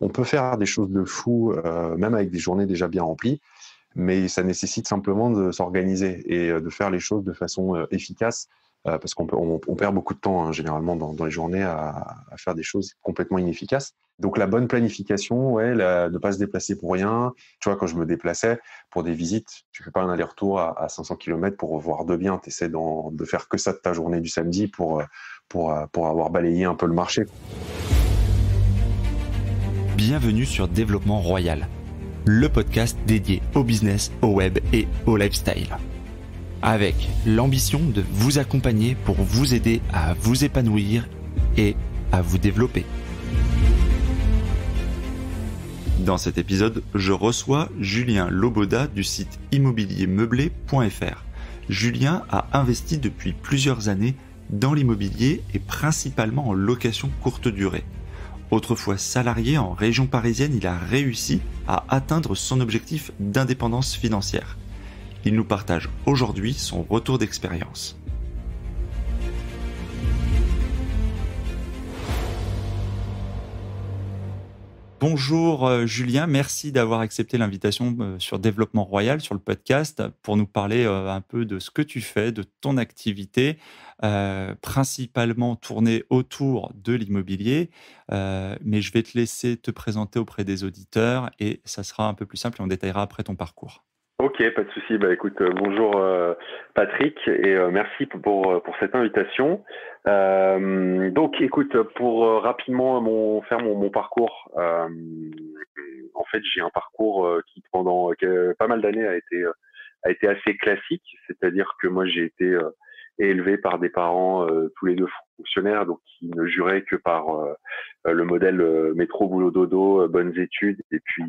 on peut faire des choses de fou, euh, même avec des journées déjà bien remplies, mais ça nécessite simplement de s'organiser et euh, de faire les choses de façon euh, efficace, parce qu'on perd beaucoup de temps hein, généralement dans, les journées à, faire des choses complètement inefficaces. Donc la bonne planification, ouais, ne pas se déplacer pour rien. Tu vois, quand je me déplaçais pour des visites, tu fais pas un aller-retour à, 500 km pour voir de bien. Tu essaies de faire que ça de ta journée du samedi pour, pour, pour avoir balayé un peu le marché bienvenue sur Développement Royal, le podcast dédié au business, au web et au lifestyle. Avec l'ambition de vous accompagner pour vous aider à vous épanouir et à vous développer. Dans cet épisode, je reçois Julien Loboda du site immobiliermeublé.fr. Julien a investi depuis plusieurs années dans l'immobilier et principalement en location courte durée. Autrefois salarié en région parisienne, il a réussi à atteindre son objectif d'indépendance financière. Il nous partage aujourd'hui son retour d'expérience. Bonjour euh, Julien, merci d'avoir accepté l'invitation euh, sur Développement Royal, sur le podcast, pour nous parler euh, un peu de ce que tu fais, de ton activité. Euh, principalement tourné autour de l'immobilier. Euh, mais je vais te laisser te présenter auprès des auditeurs et ça sera un peu plus simple et on détaillera après ton parcours. Ok, pas de souci. Bah écoute, euh, bonjour Patrick et merci pour, cette invitation. donc, écoute, pour rapidement mon, faire mon, parcours, en fait, j'ai un parcours qui pendant pas mal d'années a été a été assez classique, c'est-à-dire que moi j'ai été et élevé par des parents euh, tous les deux fonctionnaires, donc qui ne juraient que par euh, le modèle euh, métro boulot dodo, bonnes études et puis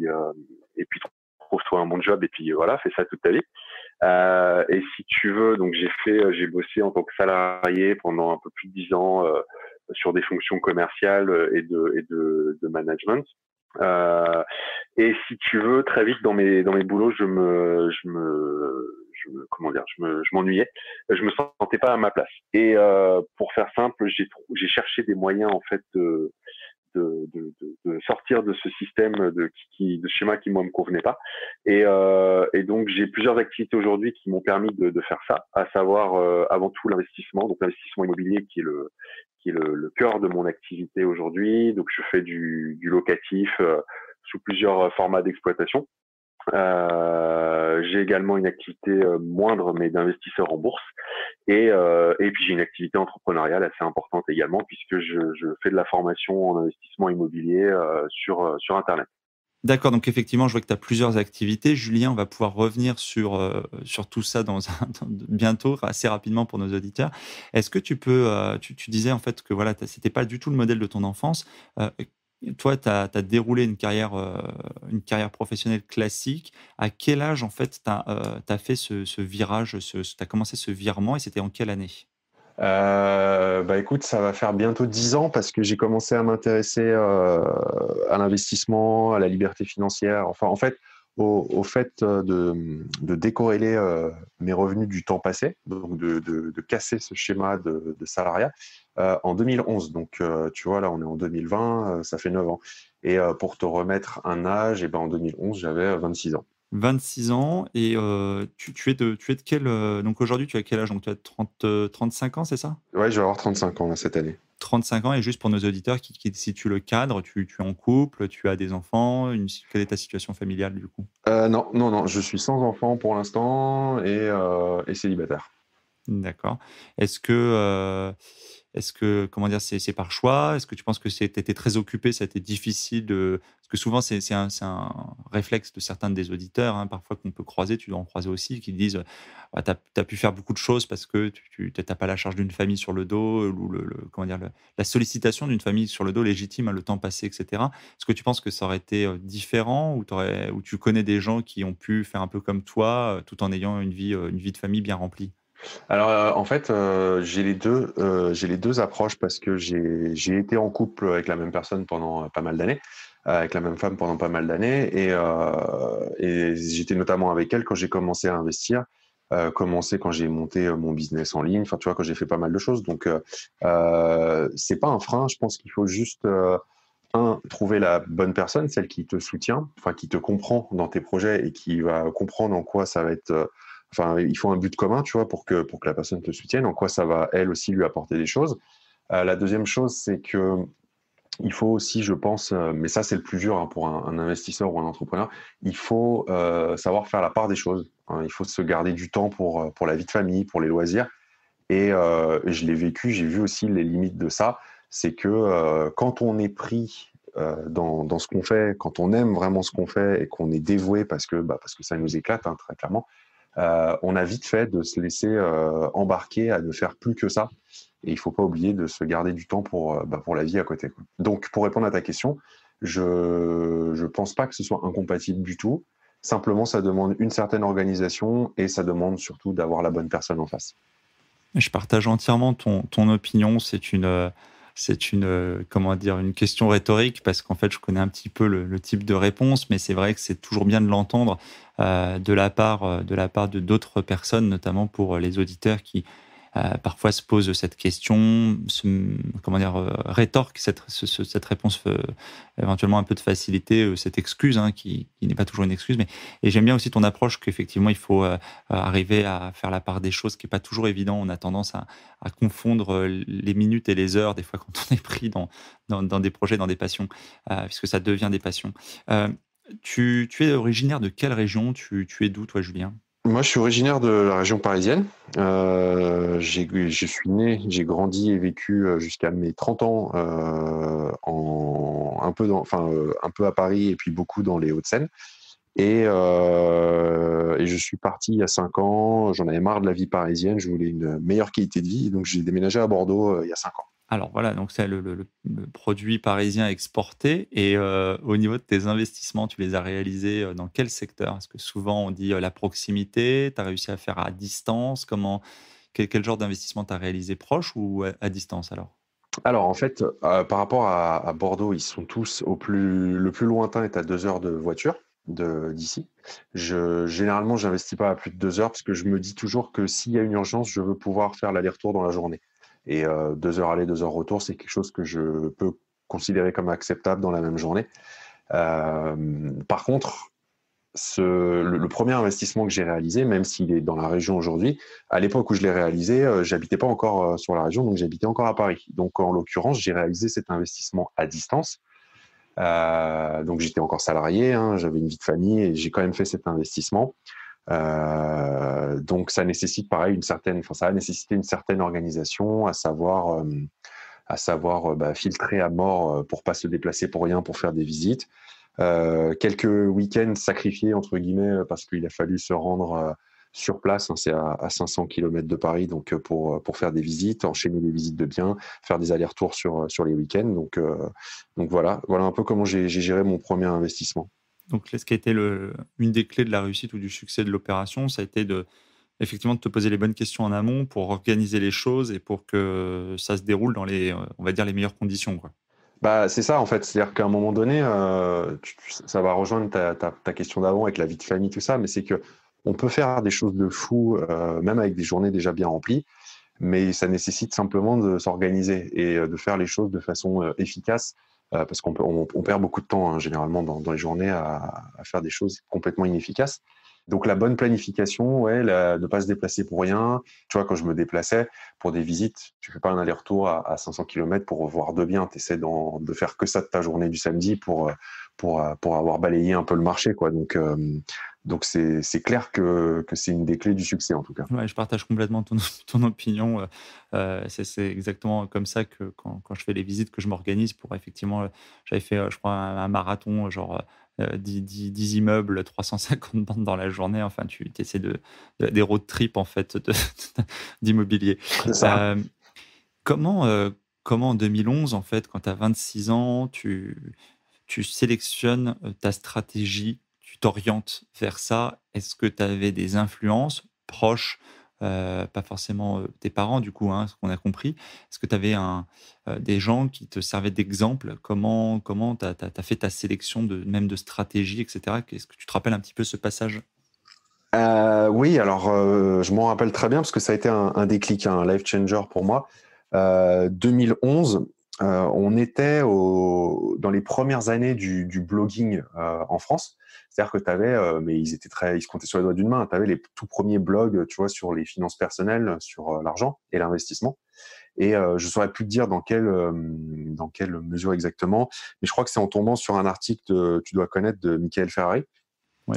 et puis trouve-toi un bon job et puis voilà, fais ça toute ta vie. Euh, et si tu veux, donc j'ai fait, j'ai bossé en tant que salarié pendant un peu plus de dix ans sur des fonctions commerciales et de et de, de management. Euh, et si tu veux, très vite dans mes dans mes boulots, je me je me comment dire, je m'ennuyais, je me sentais pas à ma place. Et euh, pour faire simple, j'ai, j'ai cherché des moyens en fait de, de, de, de sortir de ce système de, de schéma qui moi me convenait pas. Et, euh, et donc j'ai plusieurs activités aujourd'hui qui m'ont permis de, de, faire ça, à savoir euh, avant tout l'investissement, donc l'investissement immobilier qui est le qui est le, le cœur de mon activité aujourd'hui. Donc je fais du, du locatif euh, sous plusieurs euh, formats d'exploitation euh, j'ai également une activité euh, moindre, mais d'investisseur en bourse. Et, euh, et puis j'ai une activité entrepreneuriale assez importante également, puisque je, fais de la formation en investissement immobilier sur, sur Internet. D'accord, donc effectivement, je vois que tu as plusieurs activités. Julien, on va pouvoir revenir sur, sur tout ça dans, un, bientôt, assez rapidement pour nos auditeurs. Est-ce que tu peux, tu, tu, disais en fait que voilà, ce n'était pas du tout le modèle de ton enfance toi, tu as, déroulé une carrière, euh, une carrière professionnelle classique. À quel âge, en fait, tu as, euh, fait ce, virage, tu as commencé ce virement et c'était en quelle année euh, bah écoute, ça va faire bientôt dix ans parce que j'ai commencé à m'intéresser à l'investissement, à la liberté financière, enfin en fait au, fait de, de décorréler mes revenus du temps passé, donc de casser ce schéma de, salariat euh, en 2011. Donc, euh, tu vois, là, on est en 2020, euh, ça fait 9 ans. Et pour te remettre un âge, et eh ben, en 2011, j'avais 26 ans. 26 ans et tu, es de, tu es de quel donc aujourd'hui tu as quel âge donc tu as 30, 35 ans c'est ça Ouais je vais avoir 35 ans cette année. 35 ans et juste pour nos auditeurs qui, qui situent le cadre tu, es en couple tu as des enfants une, quelle est ta situation familiale du coup Non non non je suis sans enfant pour l'instant et, et célibataire. D'accord. Est-ce que est-ce que, comment dire, c'est par choix Est-ce que tu penses que tu très occupé, ça a été difficile de... Parce que souvent, c'est un, réflexe de certains des auditeurs, hein, parfois qu'on peut croiser, tu dois en croiser aussi, qui disent «Ah, Tu as, pu faire beaucoup de choses parce que tu n'as pas la charge d'une famille sur le dos, euh, ou le, la sollicitation d'une famille sur le dos légitime, hein, le temps passé, etc. Est-ce que tu penses que ça aurait été euh, différent ou, tu connais des gens qui ont pu faire un peu comme toi euh, tout en ayant une vie de famille bien remplie alors euh, en fait, euh, j'ai les deux, euh, j'ai les deux approches parce que j'ai été en couple avec la même personne pendant pas mal d'années, avec la même femme pendant pas mal d'années, et, et j'étais notamment avec elle quand j'ai commencé à investir. commencé quand j'ai monté mon business en ligne, enfin tu vois quand j'ai fait pas mal de choses, donc c'est pas un frein. Je pense qu'il faut juste un, trouver la bonne personne, celle qui te soutient, enfin qui te comprend dans tes projets et qui va comprendre en quoi ça va être Enfin, il faut un but commun, tu vois, pour que, pour que la personne te soutienne, en quoi ça va, elle aussi, lui apporter des choses. Euh, la deuxième chose, c'est que il faut aussi, je pense, euh, mais ça c'est le plus dur hein, pour un, investisseur ou un entrepreneur, il faut euh, savoir faire la part des choses. Hein. il faut se garder du temps pour, pour la vie de famille, pour les loisirs. Et je l'ai vécu, j'ai vu aussi les limites de ça. C'est que quand on est pris dans, dans, ce qu'on fait, quand on aime vraiment ce qu'on fait et qu'on est dévoué parce que, bah, parce que ça nous éclate hein, très clairement, euh, on a vite fait de se laisser euh, embarquer à ne faire plus que ça. Et il ne faut pas oublier de se garder du temps pour, euh, bah, pour la vie à côté. Donc, pour répondre à ta question, je ne pense pas que ce soit incompatible du tout. Simplement, ça demande une certaine organisation et ça demande surtout d'avoir la bonne personne en face. Je partage entièrement ton, ton opinion. C'est une c'est une euh, comment dire une question rhétorique parce qu'en fait je connais un petit peu le, type de réponse, mais c'est vrai que c'est toujours bien de l'entendre euh, de la part euh, de la part de d'autres personnes, notamment pour les auditeurs qui euh, parfois se pose cette question, se, comment dire, euh, rétorque cette, réponse euh, éventuellement un peu de facilité, cette excuse hein, qui, n'est pas toujours une excuse. Mais et j'aime bien aussi ton approche qu'effectivement il faut arriver à faire la part des choses, qui n'est pas toujours évident. On a tendance à, confondre les minutes et les heures des fois quand on est pris dans dans, des projets, dans des passions, puisque ça devient des passions. Tu, es originaire de quelle région tu es d'où toi, Julien moi, je suis originaire de la région parisienne. Euh, je suis né, j'ai grandi et vécu euh, jusqu'à mes 30 ans euh, en, un, peu enfin, un peu à Paris et puis beaucoup dans les Hauts-de-Seine. Et, et, je suis parti il y a 5 ans. J'en avais marre de la vie parisienne. Je voulais une meilleure qualité de vie. Donc, j'ai déménagé à Bordeaux il y a 5 ans. Alors voilà, donc c'est le, produit parisien exporté. Et euh, au niveau de tes investissements, tu les as réalisés euh, dans quel secteur Parce que souvent on dit euh, la proximité, tu as réussi à faire à distance. Comment, quel, genre d'investissement tu as réalisé proche ou à, distance alors alors en fait, par rapport à, Bordeaux, ils sont tous au plus le plus lointain est à deux heures de voiture d'ici. Je, généralement, j'investis pas à plus de deux heures parce que je me dis toujours que s'il y a une urgence, je veux pouvoir faire l'aller-retour dans la journée. Et euh, deux heures aller, deux heures retour, c'est quelque chose que je peux considérer comme acceptable dans la même journée. Euh, par contre, le, premier investissement que j'ai réalisé, même s'il est dans la région aujourd'hui, à l'époque où je l'ai réalisé, euh, j'habitais pas encore sur la région, donc j'habitais encore à Paris. Donc en l'occurrence, j'ai réalisé cet investissement à distance. donc j'étais encore salarié, hein, j'avais une vie de famille et j'ai quand même fait cet investissement. Euh, donc ça nécessite pareil une certaine, a nécessité une certaine organisation, à savoir, euh, à savoir euh, bah, filtrer à mort pour pas se déplacer pour rien, pour faire des visites. quelques week-ends sacrifiés entre guillemets parce qu'il a fallu se rendre sur place, hein, c'est à, 500 km de Paris, donc pour, pour faire des visites, enchaîner des visites de biens, faire des allers-retours sur, sur les week-ends. Donc, donc voilà, voilà un peu comment j'ai géré mon premier investissement. Donc, ce qui a été une des clés de la réussite ou du succès de l'opération, ça a été de, effectivement de te poser les bonnes questions en amont pour organiser les choses et pour que ça se déroule dans les, on va dire, les meilleures conditions. Bah, c'est ça en fait, c'est-à-dire qu'à un moment donné, euh, ça va rejoindre ta, question d'avant avec la vie de famille, tout ça, mais c'est que on peut faire des choses de fou, euh, même avec des journées déjà bien remplies, mais ça nécessite simplement de s'organiser et euh, de faire les choses de façon efficace euh, parce qu'on on, perd beaucoup de temps hein, généralement dans, dans, les journées à, à, faire des choses complètement inefficaces. Donc la bonne planification, ouais, ne pas se déplacer pour rien. Tu vois, quand je me déplaçais pour des visites, tu fais pas un aller-retour à, à 500 km pour voir deux biens. Tu essaies de faire que ça de ta journée du samedi pour, euh, pour, euh, pour avoir balayé un peu le marché. Quoi. Donc, donc c'est clair que, que c'est une des clés du succès en tout cas. je partage complètement ton, ton opinion. Euh, euh, c'est exactement comme ça que quand, quand, je fais les visites, que je m'organise pour effectivement, euh, j'avais fait je crois un, marathon, genre 10, immeubles, 350 bandes dans la journée. Enfin, tu essaies de, de, des road trips en fait d'immobilier. comment, comment en 2011, en fait, quand tu as 26 ans, tu, tu sélectionnes ta stratégie t'orientes vers ça Est-ce que tu avais des influences proches euh, pas forcément euh, tes parents du coup, hein, ce qu'on a compris. Est-ce que tu avais euh, des gens qui te servaient d'exemple Comment comment tu as, fait ta sélection de même de stratégie, etc. Est-ce que tu te rappelles un petit peu ce passage Oui, alors je m'en rappelle très bien parce que ça a été un, un déclic, hein, un life changer pour moi. 2011, euh, on était dans les premières années du, blogging euh, en France. C'est-à-dire que tu avais, euh, mais ils étaient très, ils se comptaient sur les doigts d'une main. Tu avais les tout premiers blogs, tu vois, sur les finances personnelles, sur l'argent et l'investissement. Et je saurais plus te dire dans quelle dans quelle mesure exactement, mais je crois que c'est en tombant sur un article tu dois connaître de Michael Ferrari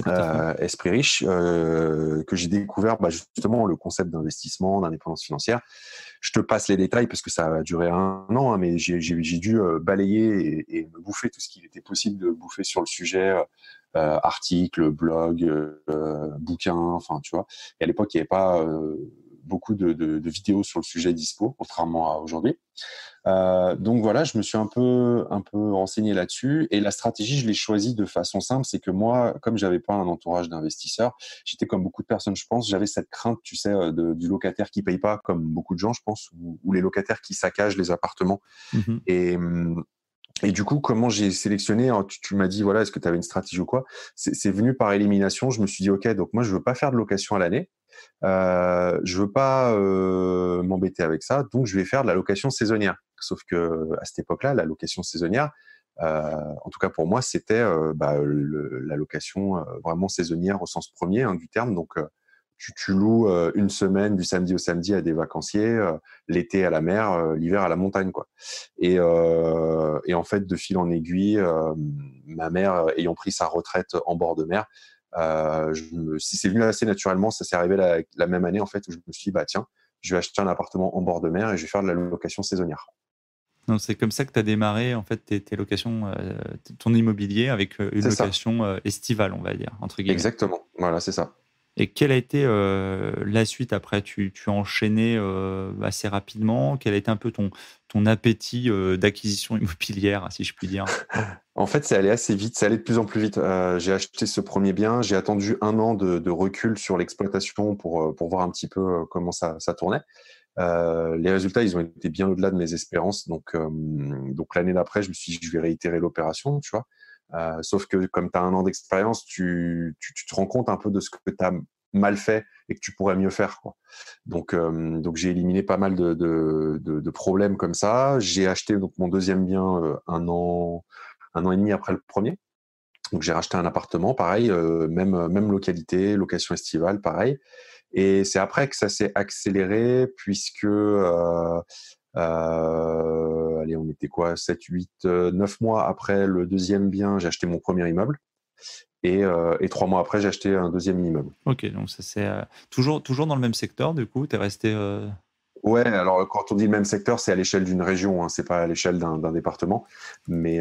euh, Esprit Riche, euh, que j'ai découvert bah, justement le concept d'investissement, d'indépendance financière. Je te passe les détails parce que ça a duré un an, hein, mais j'ai dû euh, balayer et, me bouffer tout ce qu'il était possible de bouffer sur le sujet, euh, euh, articles, blogs, bouquins, enfin tu vois. Et à l'époque, il n'y avait pas beaucoup de, vidéos sur le sujet dispo, contrairement à aujourd'hui. Euh, donc voilà, je me suis un peu, un peu renseigné là-dessus. Et la stratégie, je l'ai choisie de façon simple, c'est que moi, comme j'avais pas un entourage d'investisseurs, j'étais comme beaucoup de personnes, je pense, j'avais cette crainte, tu sais, euh, du locataire qui paye pas, comme beaucoup de gens, je pense, ou, les locataires qui saccagent les appartements. Mhm. Et et du coup, comment j'ai sélectionné hein, Tu, tu m'as dit, voilà, est-ce que tu avais une stratégie ou quoi C'est venu par élimination. Je me suis dit, OK, donc moi, je veux pas faire de location à l'année euh, je veux pas euh, m'embêter avec ça, donc je vais faire de la location saisonnière. Sauf que à cette époque-là, la location saisonnière, euh, en tout cas pour moi, c'était euh, bah, la location vraiment saisonnière au sens premier hein, du terme. Donc tu, tu, loues une semaine du samedi au samedi à des vacanciers, l'été à la mer, l'hiver à la montagne, quoi. Et, en fait, de fil en aiguille, ma mère ayant pris sa retraite en bord de mer, euh, si c'est venu assez naturellement, ça s'est arrivé la, même année en fait où je me suis dit bah tiens, je vais acheter un appartement en bord de mer et je vais faire de la location saisonnière. c'est comme ça que tu as démarré en fait tes, euh, ton immobilier avec euh, une location estivale, on va dire entre guillemets. Exactement, voilà c'est ça. Et quelle a été euh, la suite après tu, as enchaîné euh, assez rapidement. Quel a été un peu ton, ton appétit euh, d'acquisition immobilière, si je puis dire En fait, c'est allé assez vite, Ça allait de plus en plus vite. j'ai acheté ce premier bien, j'ai attendu un an de, recul sur l'exploitation pour, pour voir un petit peu comment ça, tournait. les résultats, ils ont été bien au-delà de mes espérances. Donc, donc l'année d'après, je me suis dit, je vais réitérer l'opération, tu vois. Euh, sauf que comme tu as un an d'expérience, tu, tu, te rends compte un peu de ce que tu as mal fait et que tu pourrais mieux faire. Donc, euh, donc j'ai éliminé pas mal de, de, problèmes comme ça. J'ai acheté donc mon deuxième bien euh, un an, un an et demi après le premier. Donc j'ai racheté un appartement, pareil, même même localité, location estivale, pareil. Et c'est après que ça s'est accéléré puisque allez, on était quoi 7, 8, 9 mois après le deuxième bien, j'ai acheté mon premier immeuble. Euh, et, trois mois après, j'ai acheté un deuxième immeuble. Ok, donc ça c'est euh, toujours, toujours dans le même secteur, du coup, tu es resté. Euh ouais, alors quand on dit le même secteur, c'est à l'échelle d'une région, hein, c'est pas à l'échelle d'un département. Mais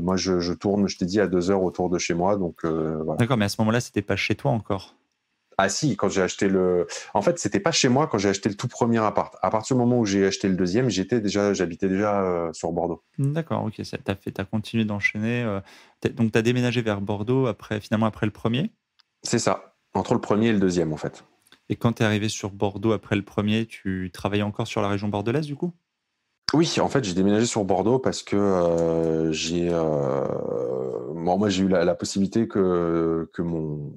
moi, je, tourne, je t'ai dit, à deux heures autour de chez moi. donc D'accord, mais à ce moment-là, c'était pas chez toi encore ah si, quand j'ai acheté le. En fait, c'était pas chez moi quand j'ai acheté le tout premier appart. À partir du moment où j'ai acheté le deuxième, j'étais déjà, j'habitais déjà euh, sur Bordeaux. Hmm, d'accord, ok. Tu as fait, continué d'enchaîner. Euh, donc, donc as déménagé vers Bordeaux après, finalement après le premier. C'est ça. Entre le premier et le deuxième, en fait. Et quand tu es arrivé sur Bordeaux après le premier, tu travaillais encore sur la région bordelaise du coup oui, en fait, j'ai déménagé sur Bordeaux parce que euh, j'ai, moi, j'ai eu la, la possibilité que, que mon,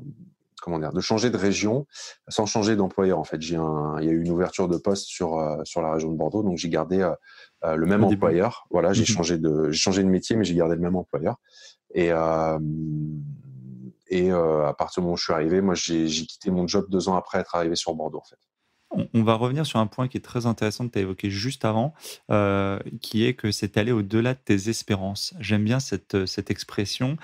de changer de région sans changer d'employeur. En fait, j'ai il y a eu une ouverture de poste sur euh, sur la région de Bordeaux, donc j'ai gardé euh, euh, le même employeur. Voilà, j'ai mhm. changé de j'ai changé de métier, mais j'ai gardé le même employeur. Et et à partir du moment où je suis arrivé, moi j'ai quitté mon job deux ans après être arrivé sur Bordeaux. En fait. On va revenir sur un point qui est très intéressant que tu as évoqué juste avant, qui est que c'est aller au-delà de tes espérances. J'aime bien cette, cette expression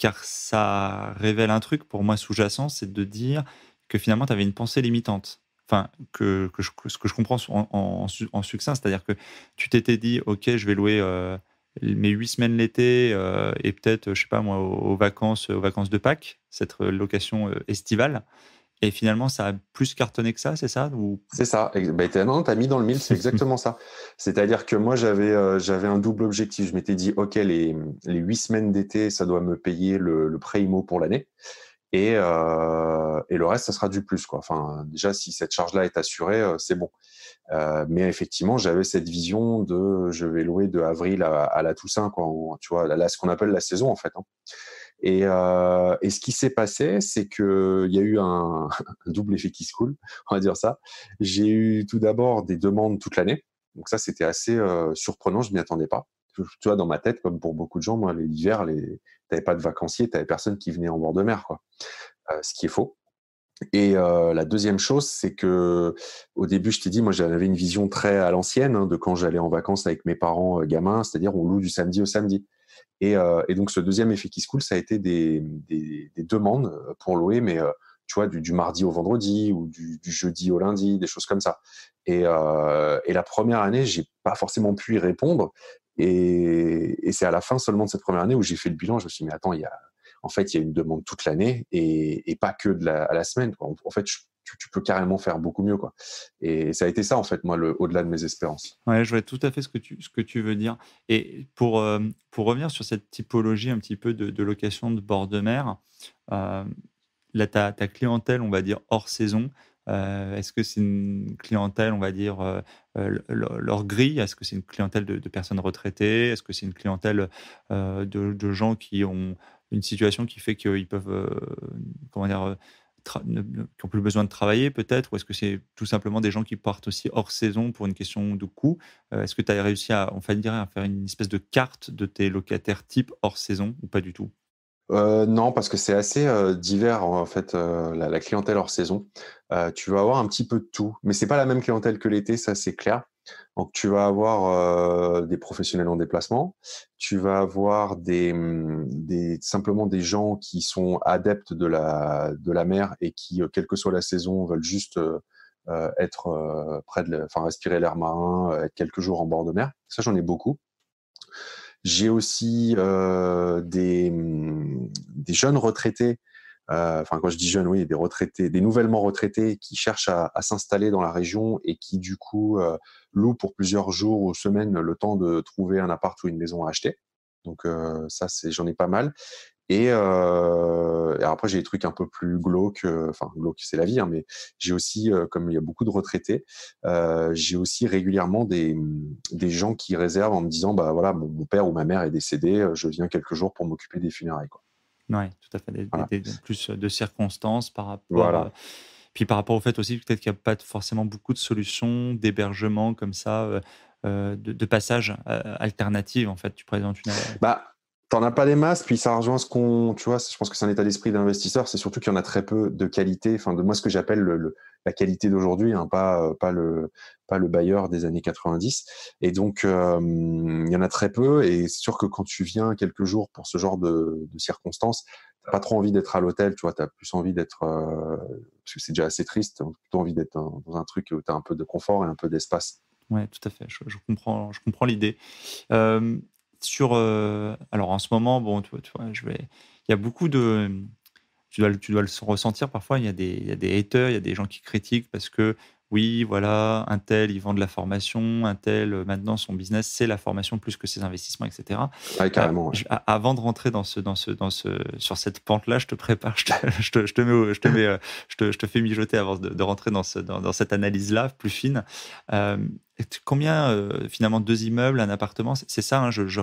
car ça révèle un truc pour moi sous-jacent, c'est de dire que finalement, tu avais une pensée limitante. Enfin, ce que je comprends en, succinct, c'est-à-dire que tu t'étais dit, OK, je vais louer euh, mes huit semaines l'été euh, et peut-être, je sais pas moi, aux, vacances, aux vacances de Pâques, cette euh, location estivale. Et finalement, ça a plus cartonné que ça, c'est ça C'est ça. Bah, tu as, mis dans le mille, c'est exactement ça. C'est-à-dire que moi, euh, j'avais un double objectif. Je m'étais dit, OK, les, huit semaines d'été, ça doit me payer le, le IMO pour l'année. Euh, et, le reste, ça sera du plus. Quoi. Enfin, déjà, si cette charge-là est assurée, euh, c'est bon. mais effectivement, j'avais cette vision de je vais louer de avril à, la Toussaint, quoi, tu vois, là, ce qu'on appelle la saison en fait. Hein. Euh, et, ce qui s'est passé, c'est qu'il y a eu un, double effet qui se coule, on va dire ça. J'ai eu tout d'abord des demandes toute l'année. Donc ça, c'était assez euh, surprenant, je m'y attendais pas. Tu vois, dans ma tête, comme pour beaucoup de gens, moi, l'hiver, tu n'avais pas de vacanciers, tu n'avais personne qui venait en bord de mer, euh, ce qui est faux. Et la deuxième chose, c'est que au début, je t'ai dit, moi, j'avais une vision très à l'ancienne hein, de quand j'allais en vacances avec mes parents gamins, c'est-à-dire on loue du samedi au samedi. Euh, et, donc ce deuxième effet qui se coule, ça a été des, demandes euh, pour louer, mais euh, tu vois, du, mardi au vendredi ou du, jeudi au lundi, des choses comme ça. Et, la première année, j'ai pas forcément pu y répondre. Et, c'est à la fin seulement de cette première année où j'ai fait le bilan. Je me suis dit, mais attends, il y a, en fait, il y a une demande toute l'année et, pas que de la, à la semaine. En fait, je tu, peux carrément faire beaucoup mieux. Quoi. Et ça a été ça, en fait, moi, au-delà de mes espérances. Ouais, je vois tout à fait ce que tu, ce que tu veux dire. Et pour, euh, pour revenir sur cette typologie un petit peu de, location de bord de mer, euh, là, ta, ta, clientèle, on va dire, hors saison, euh, est-ce que c'est une clientèle, on va dire, leur, grille Est-ce que c'est une clientèle de, personnes retraitées Est-ce que c'est une clientèle de, de, gens qui ont une situation qui fait qu'ils peuvent, comment dire, qui ont plus besoin de travailler peut-être, ou est-ce que c'est tout simplement des gens qui partent aussi hors saison pour une question de coût euh, Est-ce que tu as réussi à, à faire une espèce de carte de tes locataires type hors saison ou pas du tout euh, non, parce que c'est assez euh, divers en fait la, la, clientèle hors saison. tu vas avoir un petit peu de tout, mais c'est pas la même clientèle que l'été, ça c'est clair. Donc, tu vas avoir euh, des professionnels en déplacement, tu vas avoir mm, simplement des gens qui sont adeptes de la, mer et qui, euh, quelle que soit la saison, veulent juste euh, être près de, enfin, respirer l'air marin, être quelques jours en bord de mer. Ça, j'en ai beaucoup. J'ai aussi mm, des jeunes retraités euh, enfin quand je dis jeunes, oui, des retraités, des nouvellement retraités qui cherchent à, s'installer dans la région et qui du coup euh, louent pour plusieurs jours ou semaines le temps de trouver un appart ou une maison à acheter. Donc euh, ça, c'est j'en ai pas mal. Et, après, j'ai des trucs un peu plus glauques. Enfin, glauques, c'est la vie, hein, mais j'ai aussi, comme il y a beaucoup de retraités, j'ai aussi régulièrement des, gens qui réservent en me disant, bah voilà, mon, père ou ma mère est décédé, je viens quelques jours pour m'occuper des funérailles. Oui, tout à fait. plus euh, de circonstances par rapport. Euh, puis par rapport au fait aussi, peut-être qu'il n'y a pas forcément beaucoup de solutions d'hébergement comme ça, euh, de, de, passage alternative, en fait. Tu présentes une. Bah, T'en as pas les masses, puis ça rejoint ce qu'on, tu vois, je pense que c'est un état d'esprit d'investisseur, c'est surtout qu'il y en a très peu de qualité, enfin de moi ce que j'appelle la qualité d'aujourd'hui, hein, euh, pas le pas le bailleur des années 90. Et donc euh, il y en a très peu, et c'est sûr que quand tu viens quelques jours pour ce genre de, circonstances, circonstances, n'as pas trop envie d'être à l'hôtel, tu vois, t'as plus envie d'être euh, parce que c'est déjà assez triste, as plutôt envie d'être dans, un truc où tu as un peu de confort et un peu d'espace. Ouais, tout à fait. Je, comprends, je comprends l'idée sur. Euh, alors en ce moment, bon, tu vois, je vais. Il y a beaucoup de. Tu dois, tu dois le ressentir parfois. Il y, a des, il y a des haters, il y a des gens qui critiquent parce que oui, voilà, un tel, il vend de la formation, un tel, euh, maintenant, son business, c'est la formation plus que ses investissements, etc. Ah, euh, carrément. avant de rentrer dans ce, dans ce, dans ce, sur cette pente-là, je te prépare, je te, je te, fais mijoter avant de, rentrer dans, ce, dans, cette analyse-là plus fine. Euh, combien, finalement, deux immeubles, un appartement, c'est ça, hein, je,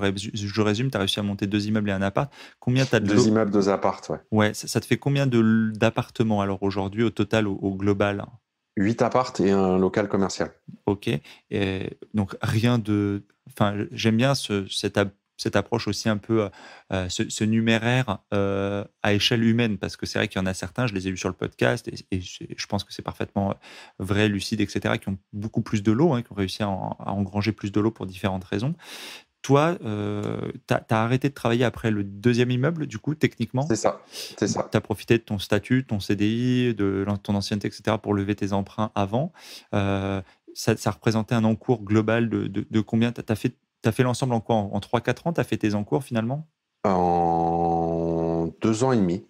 résume, tu as réussi à monter deux immeubles et un appart. Combien tu Deux immeubles, deux appart, ouais. Ouais, ça, te fait combien d'appartements alors aujourd'hui au total, au global 8 apparts et un local commercial. Ok. Et donc, rien de. Enfin, j'aime bien cette, approche aussi un peu, euh, euh, ce, numéraire euh, à échelle humaine, parce que c'est vrai qu'il y en a certains, je les ai vus sur le podcast, et, je pense que c'est parfaitement vrai, lucide, etc., qui ont beaucoup plus de l'eau, hein, qui ont réussi à, à engranger plus de l'eau pour différentes raisons toi, euh, tu as, arrêté de travailler après le deuxième immeuble, du coup, techniquement C'est ça, c'est ça. Tu as profité de ton statut, ton CDI, de ton ancienneté, etc., pour lever tes emprunts avant. Euh, ça, représentait un encours global de, combien Tu as, as, fait, l'ensemble en quoi En, 3-4 ans, tu as fait tes encours finalement En deux ans et demi.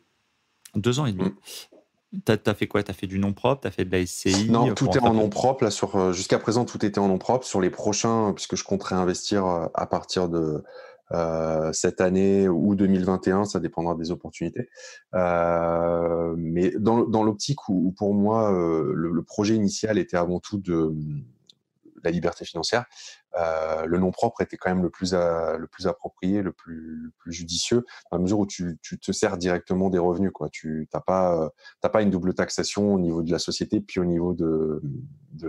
Deux ans et demi. Mm. T'as as fait quoi as fait du nom propre T'as fait de la SCI Non, tout est en nom propre. Euh, jusqu'à présent, tout était en nom propre. Sur les prochains, puisque je compterai investir euh, à partir de euh, cette année ou 2021, ça dépendra des opportunités. mais dans, l'optique où, pour moi, le, projet initial était avant tout de la liberté financière, euh, le nom propre était quand même le plus, euh, le plus approprié, le plus, judicieux, à mesure où tu, te sers directement des revenus. Quoi. Tu n'as pas, euh, pas une double taxation au niveau de la société, puis au niveau de,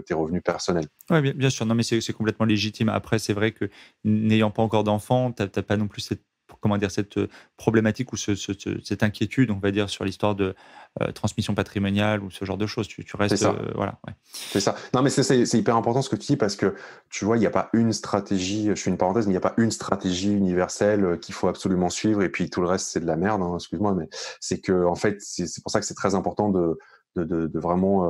tes revenus personnels. Oui, bien, bien, sûr. Non, mais c'est complètement légitime. Après, c'est vrai que n'ayant pas encore d'enfant, tu n'as pas non plus cette comment dire, cette euh, problématique ou cette inquiétude, on va dire, sur l'histoire de euh, transmission patrimoniale ou ce genre de choses. Tu, tu restes. Euh, voilà. C'est ça. Non, mais c'est hyper important ce que tu dis parce que tu vois, il n'y a pas une stratégie, je suis une parenthèse, mais il n'y a pas une stratégie universelle qu'il faut absolument suivre et puis tout le reste, c'est de la merde, hein, excuse-moi, mais c'est que, en fait, c'est pour ça que c'est très important de. De, vraiment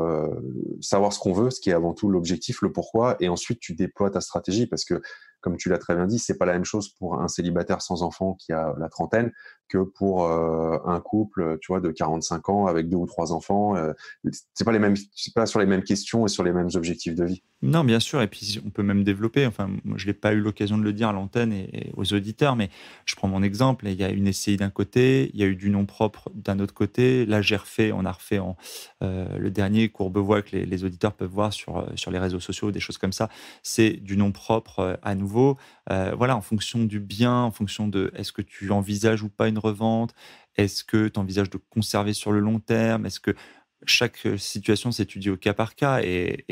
savoir ce qu'on veut, ce qui est avant tout l'objectif, le pourquoi, et ensuite tu déploies ta stratégie parce que comme tu l'as très bien dit, c'est pas la même chose pour un célibataire sans enfant qui a la trentaine que pour euh, un couple, tu vois, de 45 ans avec deux ou trois enfants. Ce euh, c'est pas les mêmes, pas sur les mêmes questions et sur les mêmes objectifs de vie. Non, bien sûr. Et puis on peut même développer. Enfin, je n'ai pas eu l'occasion de le dire à l'antenne et, aux auditeurs, mais je prends mon exemple. Il y a une SCI d'un côté, il y a eu du nom propre d'un autre côté. Là, j'ai refait, on a refait en, euh, le dernier Courbevoie que les, auditeurs peuvent voir sur sur les réseaux sociaux, des choses comme ça. C'est du nom propre à nous. Euh, voilà, en fonction du bien, en fonction de est-ce que tu envisages ou pas une revente, est-ce que tu envisages de conserver sur le long terme, est-ce que chaque euh, situation s'étudie au cas par cas et,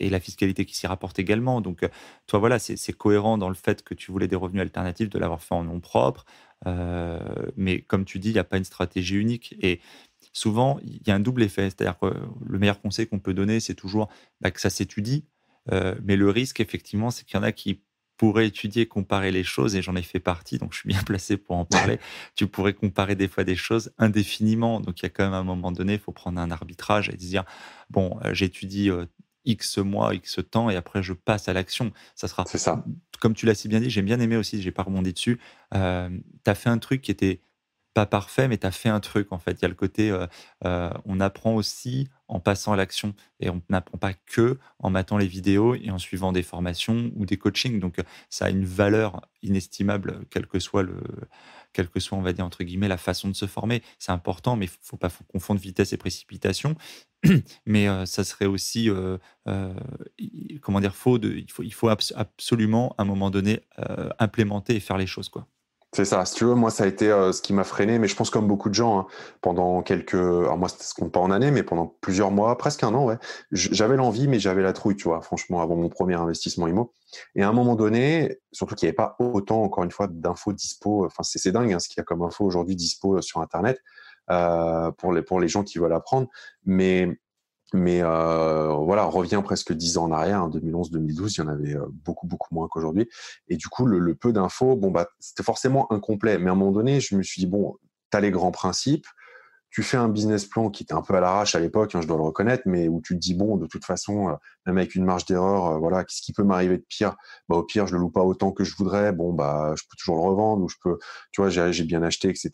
et, la fiscalité qui s'y rapporte également. Donc, euh, toi, voilà, c'est cohérent dans le fait que tu voulais des revenus alternatifs, de l'avoir fait en nom propre. mais comme tu dis, il n'y a pas une stratégie unique. Et souvent, il y a un double effet. C'est-à-dire que le meilleur conseil qu'on peut donner, c'est toujours bah, que ça s'étudie. mais le risque, effectivement, c'est qu'il y en a qui pourrais étudier, comparer les choses, et j'en ai fait partie, donc je suis bien placé pour en parler. tu pourrais comparer des fois des choses indéfiniment. Donc il y a quand même un moment donné, il faut prendre un arbitrage et dire, bon, euh, j'étudie euh, X mois, X temps, et après je passe à l'action. Ça sera. ça. Comme tu l'as si bien dit, j'ai bien aimé aussi, j'ai pas rebondi dessus. Euh, tu as fait un truc qui était pas parfait, mais tu as fait un truc en fait. Il y a le côté, euh, euh, on apprend aussi en passant à l'action et on n'apprend pas que en matant les vidéos et en suivant des formations ou des coachings. Donc euh, ça a une valeur inestimable, quel que soit le, quel que soit on va dire entre guillemets la façon de se former. C'est important, mais faut pas confondre vitesse et précipitation. mais ça serait aussi comment dire de, il faut il faut absolument à un moment donné implémenter et faire les choses quoi. C'est ça, si tu veux, moi ça a été euh, ce qui m'a freiné, mais je pense comme beaucoup de gens, hein, pendant quelques... Alors moi ça compte pas en année, mais pendant plusieurs mois, presque un an, ouais, j'avais l'envie, mais j'avais la trouille, tu vois, franchement, avant mon premier investissement IMO. Et à un moment donné, surtout qu'il n'y avait pas autant, encore une fois, d'infos dispo, enfin c'est dingue hein, ce qu'il y a comme info aujourd'hui dispo euh, sur Internet, euh, pour, les, pour les gens qui veulent apprendre, mais mais euh, voilà, revient presque dix ans en arrière, en hein, 2011-2012, il y en avait euh, beaucoup, beaucoup moins qu'aujourd'hui. Et du coup, le, peu d'infos, bon, bah, c'était forcément incomplet. Mais à un moment donné, je me suis dit, bon, tu as les grands principes, tu fais un business plan qui était un peu à l'arrache à l'époque, hein, je dois le reconnaître, mais où tu te dis, bon, de toute façon, euh, même avec une marge d'erreur, euh, voilà, qu'est-ce qui peut m'arriver de pire bah, Au pire, je le loue pas autant que je voudrais, bon, bah, je peux toujours le revendre, ou je peux, tu vois, j'ai bien acheté, etc.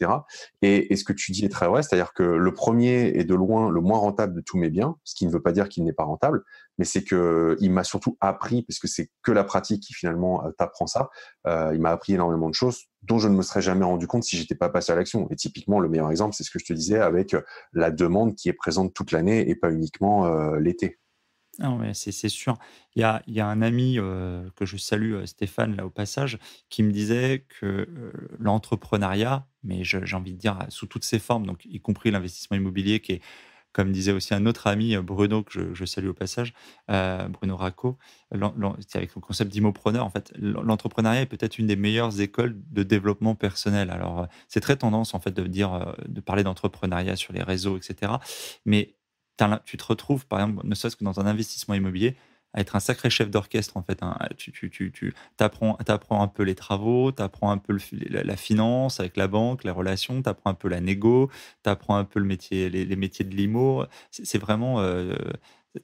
Et, ce que tu dis est très vrai, c'est-à-dire que le premier est de loin le moins rentable de tous mes biens, ce qui ne veut pas dire qu'il n'est pas rentable, mais c'est qu'il m'a surtout appris, parce que c'est que la pratique qui finalement euh, t'apprend ça, euh, il m'a appris énormément de choses dont je ne me serais jamais rendu compte si j'étais pas passé à l'action. Et typiquement, le meilleur exemple, c'est ce que je te disais avec la demande qui est présente toute l'année et pas uniquement l'été. Ah c'est sûr. Il y a, un ami que je salue, Stéphane, là au passage, qui me disait que l'entrepreneuriat, mais j'ai envie de dire sous toutes ses formes, donc y compris l'investissement immobilier, qui est, comme disait aussi un autre ami, Bruno, que je, salue au passage, Bruno Racco, avec le concept d'immopreneur, en fait, l'entrepreneuriat est peut-être une des meilleures écoles de développement personnel. Alors, c'est très tendance, en fait, de dire, de parler d'entrepreneuriat sur les réseaux, etc. Mais tu te retrouves, par exemple, ne serait-ce que dans un investissement immobilier, à être un sacré chef d'orchestre en fait. Hein. Tu, tu, tu, tu apprends, apprends, un peu les travaux, tu apprends un peu la, finance avec la banque, les relations, tu apprends un peu la négo, tu apprends un peu le métier, les, métiers de limo. C'est vraiment... Euh,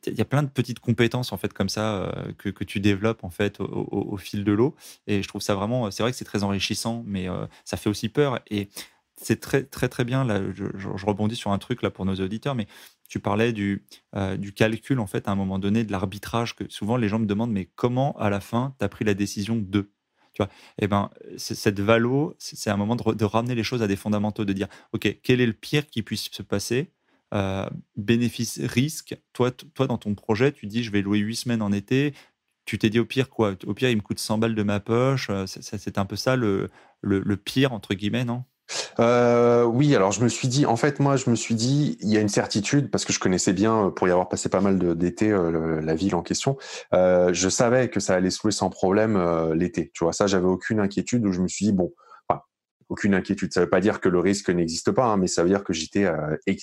il y a plein de petites compétences en fait comme ça euh, que, que, tu développes en fait au, fil de l'eau et je trouve ça vraiment c'est vrai que c'est très enrichissant mais euh, ça fait aussi peur et c'est très très très bien là je, rebondis sur un truc là pour nos auditeurs mais tu parlais du, euh, du calcul, en fait, à un moment donné, de l'arbitrage, que souvent les gens me demandent, mais comment, à la fin, tu as pris la décision de tu vois, eh ben, cette valo, c'est un moment de, ramener les choses à des fondamentaux, de dire, OK, quel est le pire qui puisse se passer euh, Bénéfice, risque. Toi, toi, dans ton projet, tu dis, je vais louer huit semaines en été. Tu t'es dit, au pire, quoi Au pire, il me coûte 100 balles de ma poche. Euh, c'est un peu ça le, le pire, entre guillemets, non euh, oui, alors je me suis dit, en fait, moi, je me suis dit, il y a une certitude, parce que je connaissais bien, euh, pour y avoir passé pas mal d'été, euh, la ville en question, je savais que ça allait se louer sans problème l'été. Tu vois, ça, j'avais aucune inquiétude, où je me suis dit, bon, aucune inquiétude. Ça ne veut pas dire que le risque n'existe pas, hein, mais ça veut dire que j'étais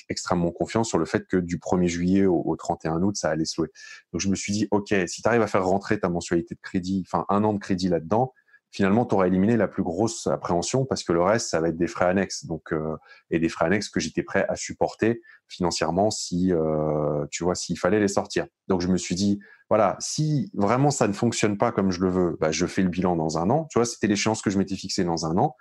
extrêmement confiant sur le fait que du 1er juillet au, au 31 août, ça allait se louer. Donc je me suis dit, ok, si tu arrives à faire rentrer ta mensualité de crédit, enfin un an de crédit là-dedans, finalement, tu auras éliminé la plus grosse appréhension parce que le reste, ça va être des frais annexes. Donc, euh, et des frais annexes que j'étais prêt à supporter financièrement si, euh, tu vois, s'il fallait les sortir. Donc, je me suis dit, voilà, si vraiment ça ne fonctionne pas comme je le veux, bah, je fais le bilan dans un an. Tu vois, c'était l'échéance que je m'étais fixée dans un an.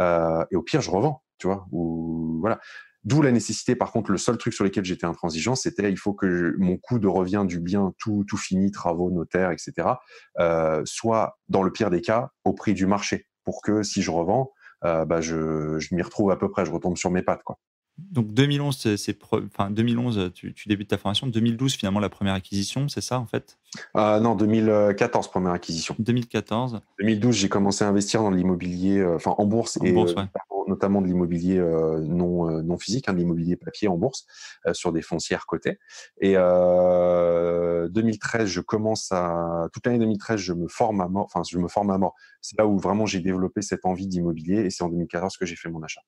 Euh, et au pire, je revends, tu vois, ou voilà. D'où la nécessité, par contre, le seul truc sur lequel j'étais intransigeant, c'était il faut que mon coût de revient du bien, tout, tout fini, travaux, notaire, etc., euh, soit, dans le pire des cas, au prix du marché, pour que si je revends, euh, bah, je, je m'y retrouve à peu près, je retombe sur mes pattes. Quoi donc 2011, c'est enfin 2011, tu, débutes ta formation. 2012, finalement, la première acquisition, c'est ça en fait euh, Non, 2014, première acquisition. 2014. 2012, j'ai commencé à investir dans l'immobilier, euh, enfin en bourse et euh, notamment de l'immobilier non non physique, hein, de l'immobilier papier en bourse sur des foncières cotées. Et 2013, je commence à toute l'année 2013, je me forme à mort. Enfin, je me forme à mort. C'est là où vraiment j'ai développé cette envie d'immobilier et c'est en 2014 que j'ai fait mon achat.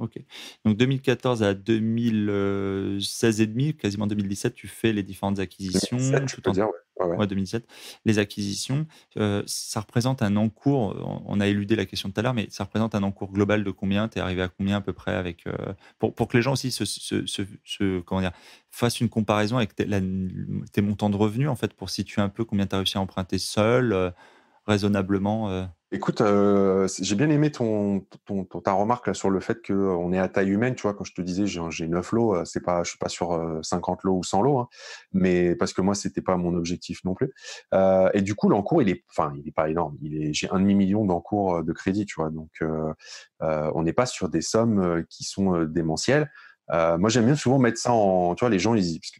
Ok. Donc 2014 à 2016 et demi, quasiment 2017, tu fais les différentes acquisitions. 2007, dire, ouais. Ouais, ouais. Les acquisitions, euh, ça représente un encours. On a éludé la question tout à l'heure, mais ça représente un encours global de combien Tu es arrivé à combien à peu près avec euh, pour, que les gens aussi se, comment dire, fassent une comparaison avec tes montants de revenus en fait pour situer un peu combien tu as réussi à emprunter seul. Euh, raisonnablement euh. Écoute, euh, j'ai bien aimé ton, ta remarque sur le fait qu'on euh, est à taille humaine. Tu vois, quand je te disais j'ai 9 lots, c'est pas, je suis pas sur 50 lots ou 100 lots, hein, mais parce que moi c'était pas mon objectif non plus. et du coup, l'encours, il n'est il est pas énorme. j'ai un demi million d'encours de crédit, tu vois. Donc, on n'est pas sur des sommes qui sont démentielles. moi, j'aime bien souvent mettre ça en, tu vois, les gens ils, parce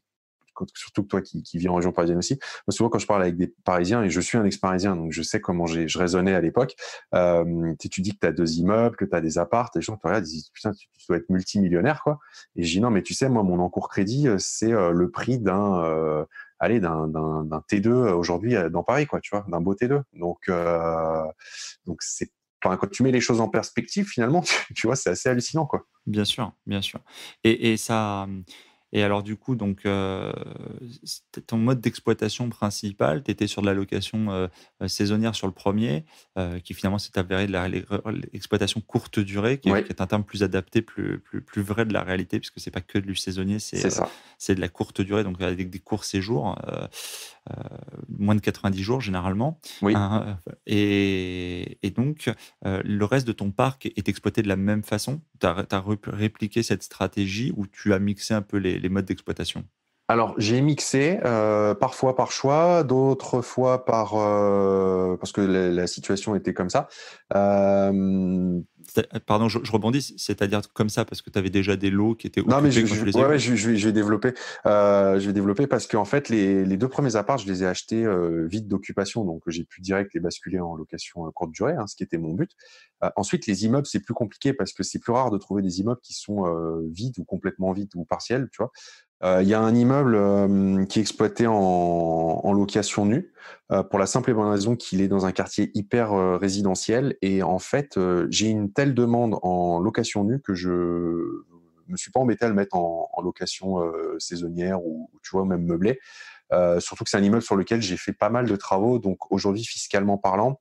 surtout que toi qui, vis en région parisienne aussi, moi, souvent quand je parle avec des Parisiens, et je suis un ex-Parisien, donc je sais comment je raisonnais à l'époque, euh, tu dis que tu as deux immeubles, que tu as des appartes, et gens te regardent, putain, tu, dois être multimillionnaire, quoi. Et je dis, non, mais tu sais, moi, mon encours crédit, euh, c'est euh, le prix d'un... allez, d'un, d'un, T2 aujourd'hui dans Paris, quoi, tu vois, d'un beau T2. Donc, donc c'est quand tu mets les choses en perspective, finalement, tu, vois, c'est assez hallucinant, quoi. Bien sûr, bien sûr. Et, et ça, et alors, du coup, donc, euh, ton mode d'exploitation principal, tu étais sur de la location euh, euh, saisonnière sur le premier, qui finalement s'est avéré de l'exploitation courte durée, qui, est, un terme plus adapté, plus, plus, vrai de la réalité, puisque c'est pas que de du saisonnier, c'est de la courte durée, donc avec des courts séjours, moins de 90 jours généralement. Oui. Et, donc, le reste de ton parc est exploité de la même façon. Tu as répliqué cette stratégie où tu as mixé un peu les, les modes d'exploitation. Alors, j'ai mixé, euh, parfois par choix, d'autres fois par. Euh, parce que la, situation était comme ça. Euh, pardon, je, rebondis, c'est-à-dire comme ça, parce que tu avais déjà des lots qui étaient. Non, mais je, je, vais développer. je vais développer parce qu'en fait, les, deux premiers apparts, je les ai achetés vides d'occupation, donc j'ai pu direct les basculer en location courte durée, hein, ce qui était mon but. ensuite, les immeubles, c'est plus compliqué parce que c'est plus rare de trouver des immeubles qui sont vides ou complètement vides ou partiels, tu vois. Euh, il y a un immeuble euh, qui est exploité en, location nue euh, pour la simple et bonne raison qu'il est dans un quartier hyper résidentiel et en fait j'ai une telle demande en location nue que je me suis pas embêté à le mettre en, location saisonnière ou, tu vois même meublé. surtout que c'est un immeuble sur lequel j'ai fait pas mal de travaux, donc aujourd'hui fiscalement parlant,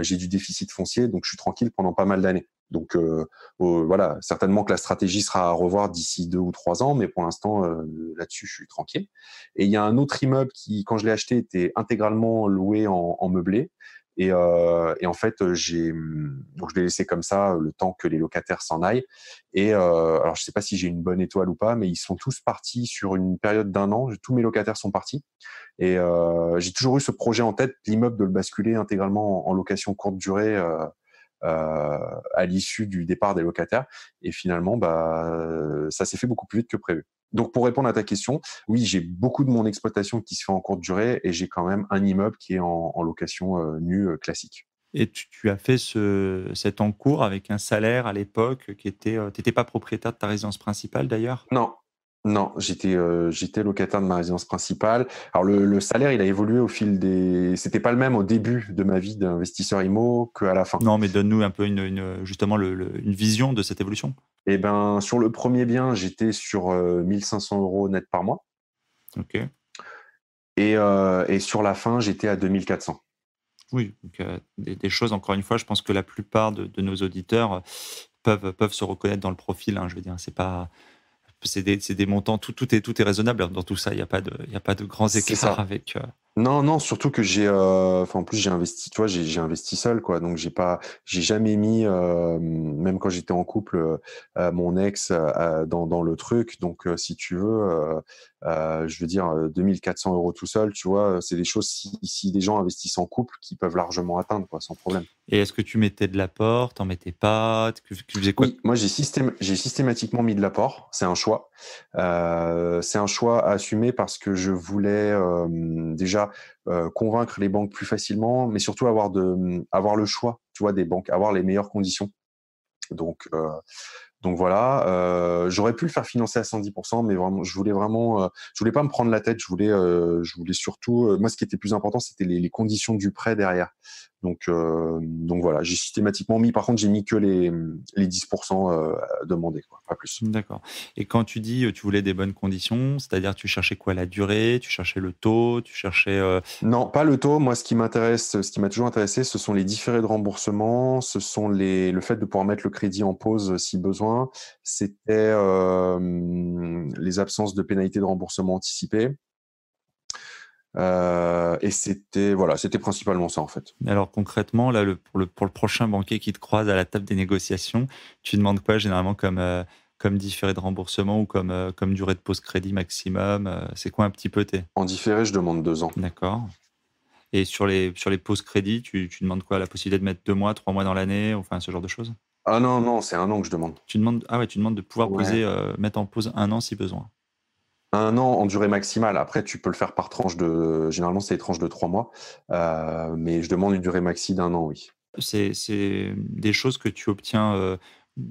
j'ai du déficit foncier, donc je suis tranquille pendant pas mal d'années. Donc euh, voilà, certainement que la stratégie sera à revoir d'ici deux ou trois ans, mais pour l'instant euh, là-dessus je suis tranquille. Et il y a un autre immeuble qui, quand je l'ai acheté, était intégralement loué en, meublé. Euh, et, en fait, j'ai je l'ai laissé comme ça le temps que les locataires s'en aillent. Et alors je sais pas si j'ai une bonne étoile ou pas, mais ils sont tous partis sur une période d'un an. Tous mes locataires sont partis. Et j'ai toujours eu ce projet en tête, l'immeuble de le basculer intégralement en, location courte durée. Euh, euh, à l'issue du départ des locataires. Et finalement, bah, euh, ça s'est fait beaucoup plus vite que prévu. Donc pour répondre à ta question, oui, j'ai beaucoup de mon exploitation qui se fait en courte durée et j'ai quand même un immeuble qui est en, location euh, nue classique. Et tu, as fait ce, cet encours avec un salaire à l'époque qui était... t'étais tu n'étais pas propriétaire de ta résidence principale d'ailleurs Non, non, euh, j'étais locataire de ma résidence principale. Alors le, salaire, il a évolué au fil des. C'était pas le même au début de ma vie d'investisseur IMO qu'à la fin. Non, mais donne-nous un peu une, justement une vision de cette évolution. Eh bien, sur le premier bien, j'étais sur 1 euh, 1500 euros net par mois. Ok. Et, euh, sur la fin, j'étais à 2400. Oui, donc, des, choses. Encore une fois, je pense que la plupart de, nos auditeurs peuvent se reconnaître dans le profil. Hein, je veux dire, c'est pas c'est des, des, montants, tout, tout, est, tout est raisonnable. Dans tout ça, il n'y a, pas de, a pas de grands écarts avec. Euh, non, non, surtout que j'ai, euh, en plus j'ai investi, tu vois, j'ai, investi seul quoi, donc j'ai pas, j'ai jamais mis, euh, même quand j'étais en couple, euh, mon ex dans, le truc. Donc si tu veux, je veux dire 2400 euros tout seul, tu vois, c'est des choses si, des gens investissent en couple qui peuvent largement atteindre quoi, sans problème. Et est-ce que tu mettais de l'apport, t'en mettais pas, tu, Moi j'ai j'ai systématiquement mis de l'apport, c'est un choix, c'est un choix à assumer parce que je voulais déjà euh, convaincre les banques plus facilement, mais surtout avoir, de, mm, avoir le choix tu vois, des banques, avoir les meilleures conditions. Donc, euh, donc voilà, euh, j'aurais pu le faire financer à 110%, mais vraiment, je voulais vraiment, je voulais pas me prendre la tête. Je voulais, je voulais surtout, moi, ce qui était plus important, c'était les, conditions du prêt derrière. Donc, donc voilà, j'ai systématiquement mis. Par contre, j'ai mis que les mm, les 10% demandés. Quoi plus. D'accord. Et quand tu dis euh, tu voulais des bonnes conditions, c'est-à-dire tu cherchais quoi la durée, tu cherchais le taux, tu cherchais euh Non, pas le taux. Moi, ce qui m'intéresse, ce qui m'a toujours intéressé, ce sont les différés de remboursement, ce sont les le fait de pouvoir mettre le crédit en pause euh, si besoin. C'était les absences de pénalités de remboursement anticipées. et c'était voilà, c'était principalement ça en fait. Alors concrètement, là, le, pour, le, pour le prochain banquier qui te croise à la table des négociations, tu demandes quoi généralement comme, comme différé de remboursement ou comme, euh, comme durée de pause crédit maximum euh, C'est quoi un petit peu tes En différé, je demande deux ans. D'accord. Et sur les, sur les pauses crédit, tu, tu demandes quoi La possibilité de mettre deux mois, trois mois dans l'année, enfin ce genre de choses Ah non, non, c'est un an que je demande. Tu demandes, ah ouais, tu demandes de pouvoir poser, euh, mettre en pause un an si besoin. Un an en durée maximale. Après, tu peux le faire par tranche de. Généralement, c'est les tranches de trois mois. mais je demande une durée maxi d'un an, oui. C'est des choses que tu obtiens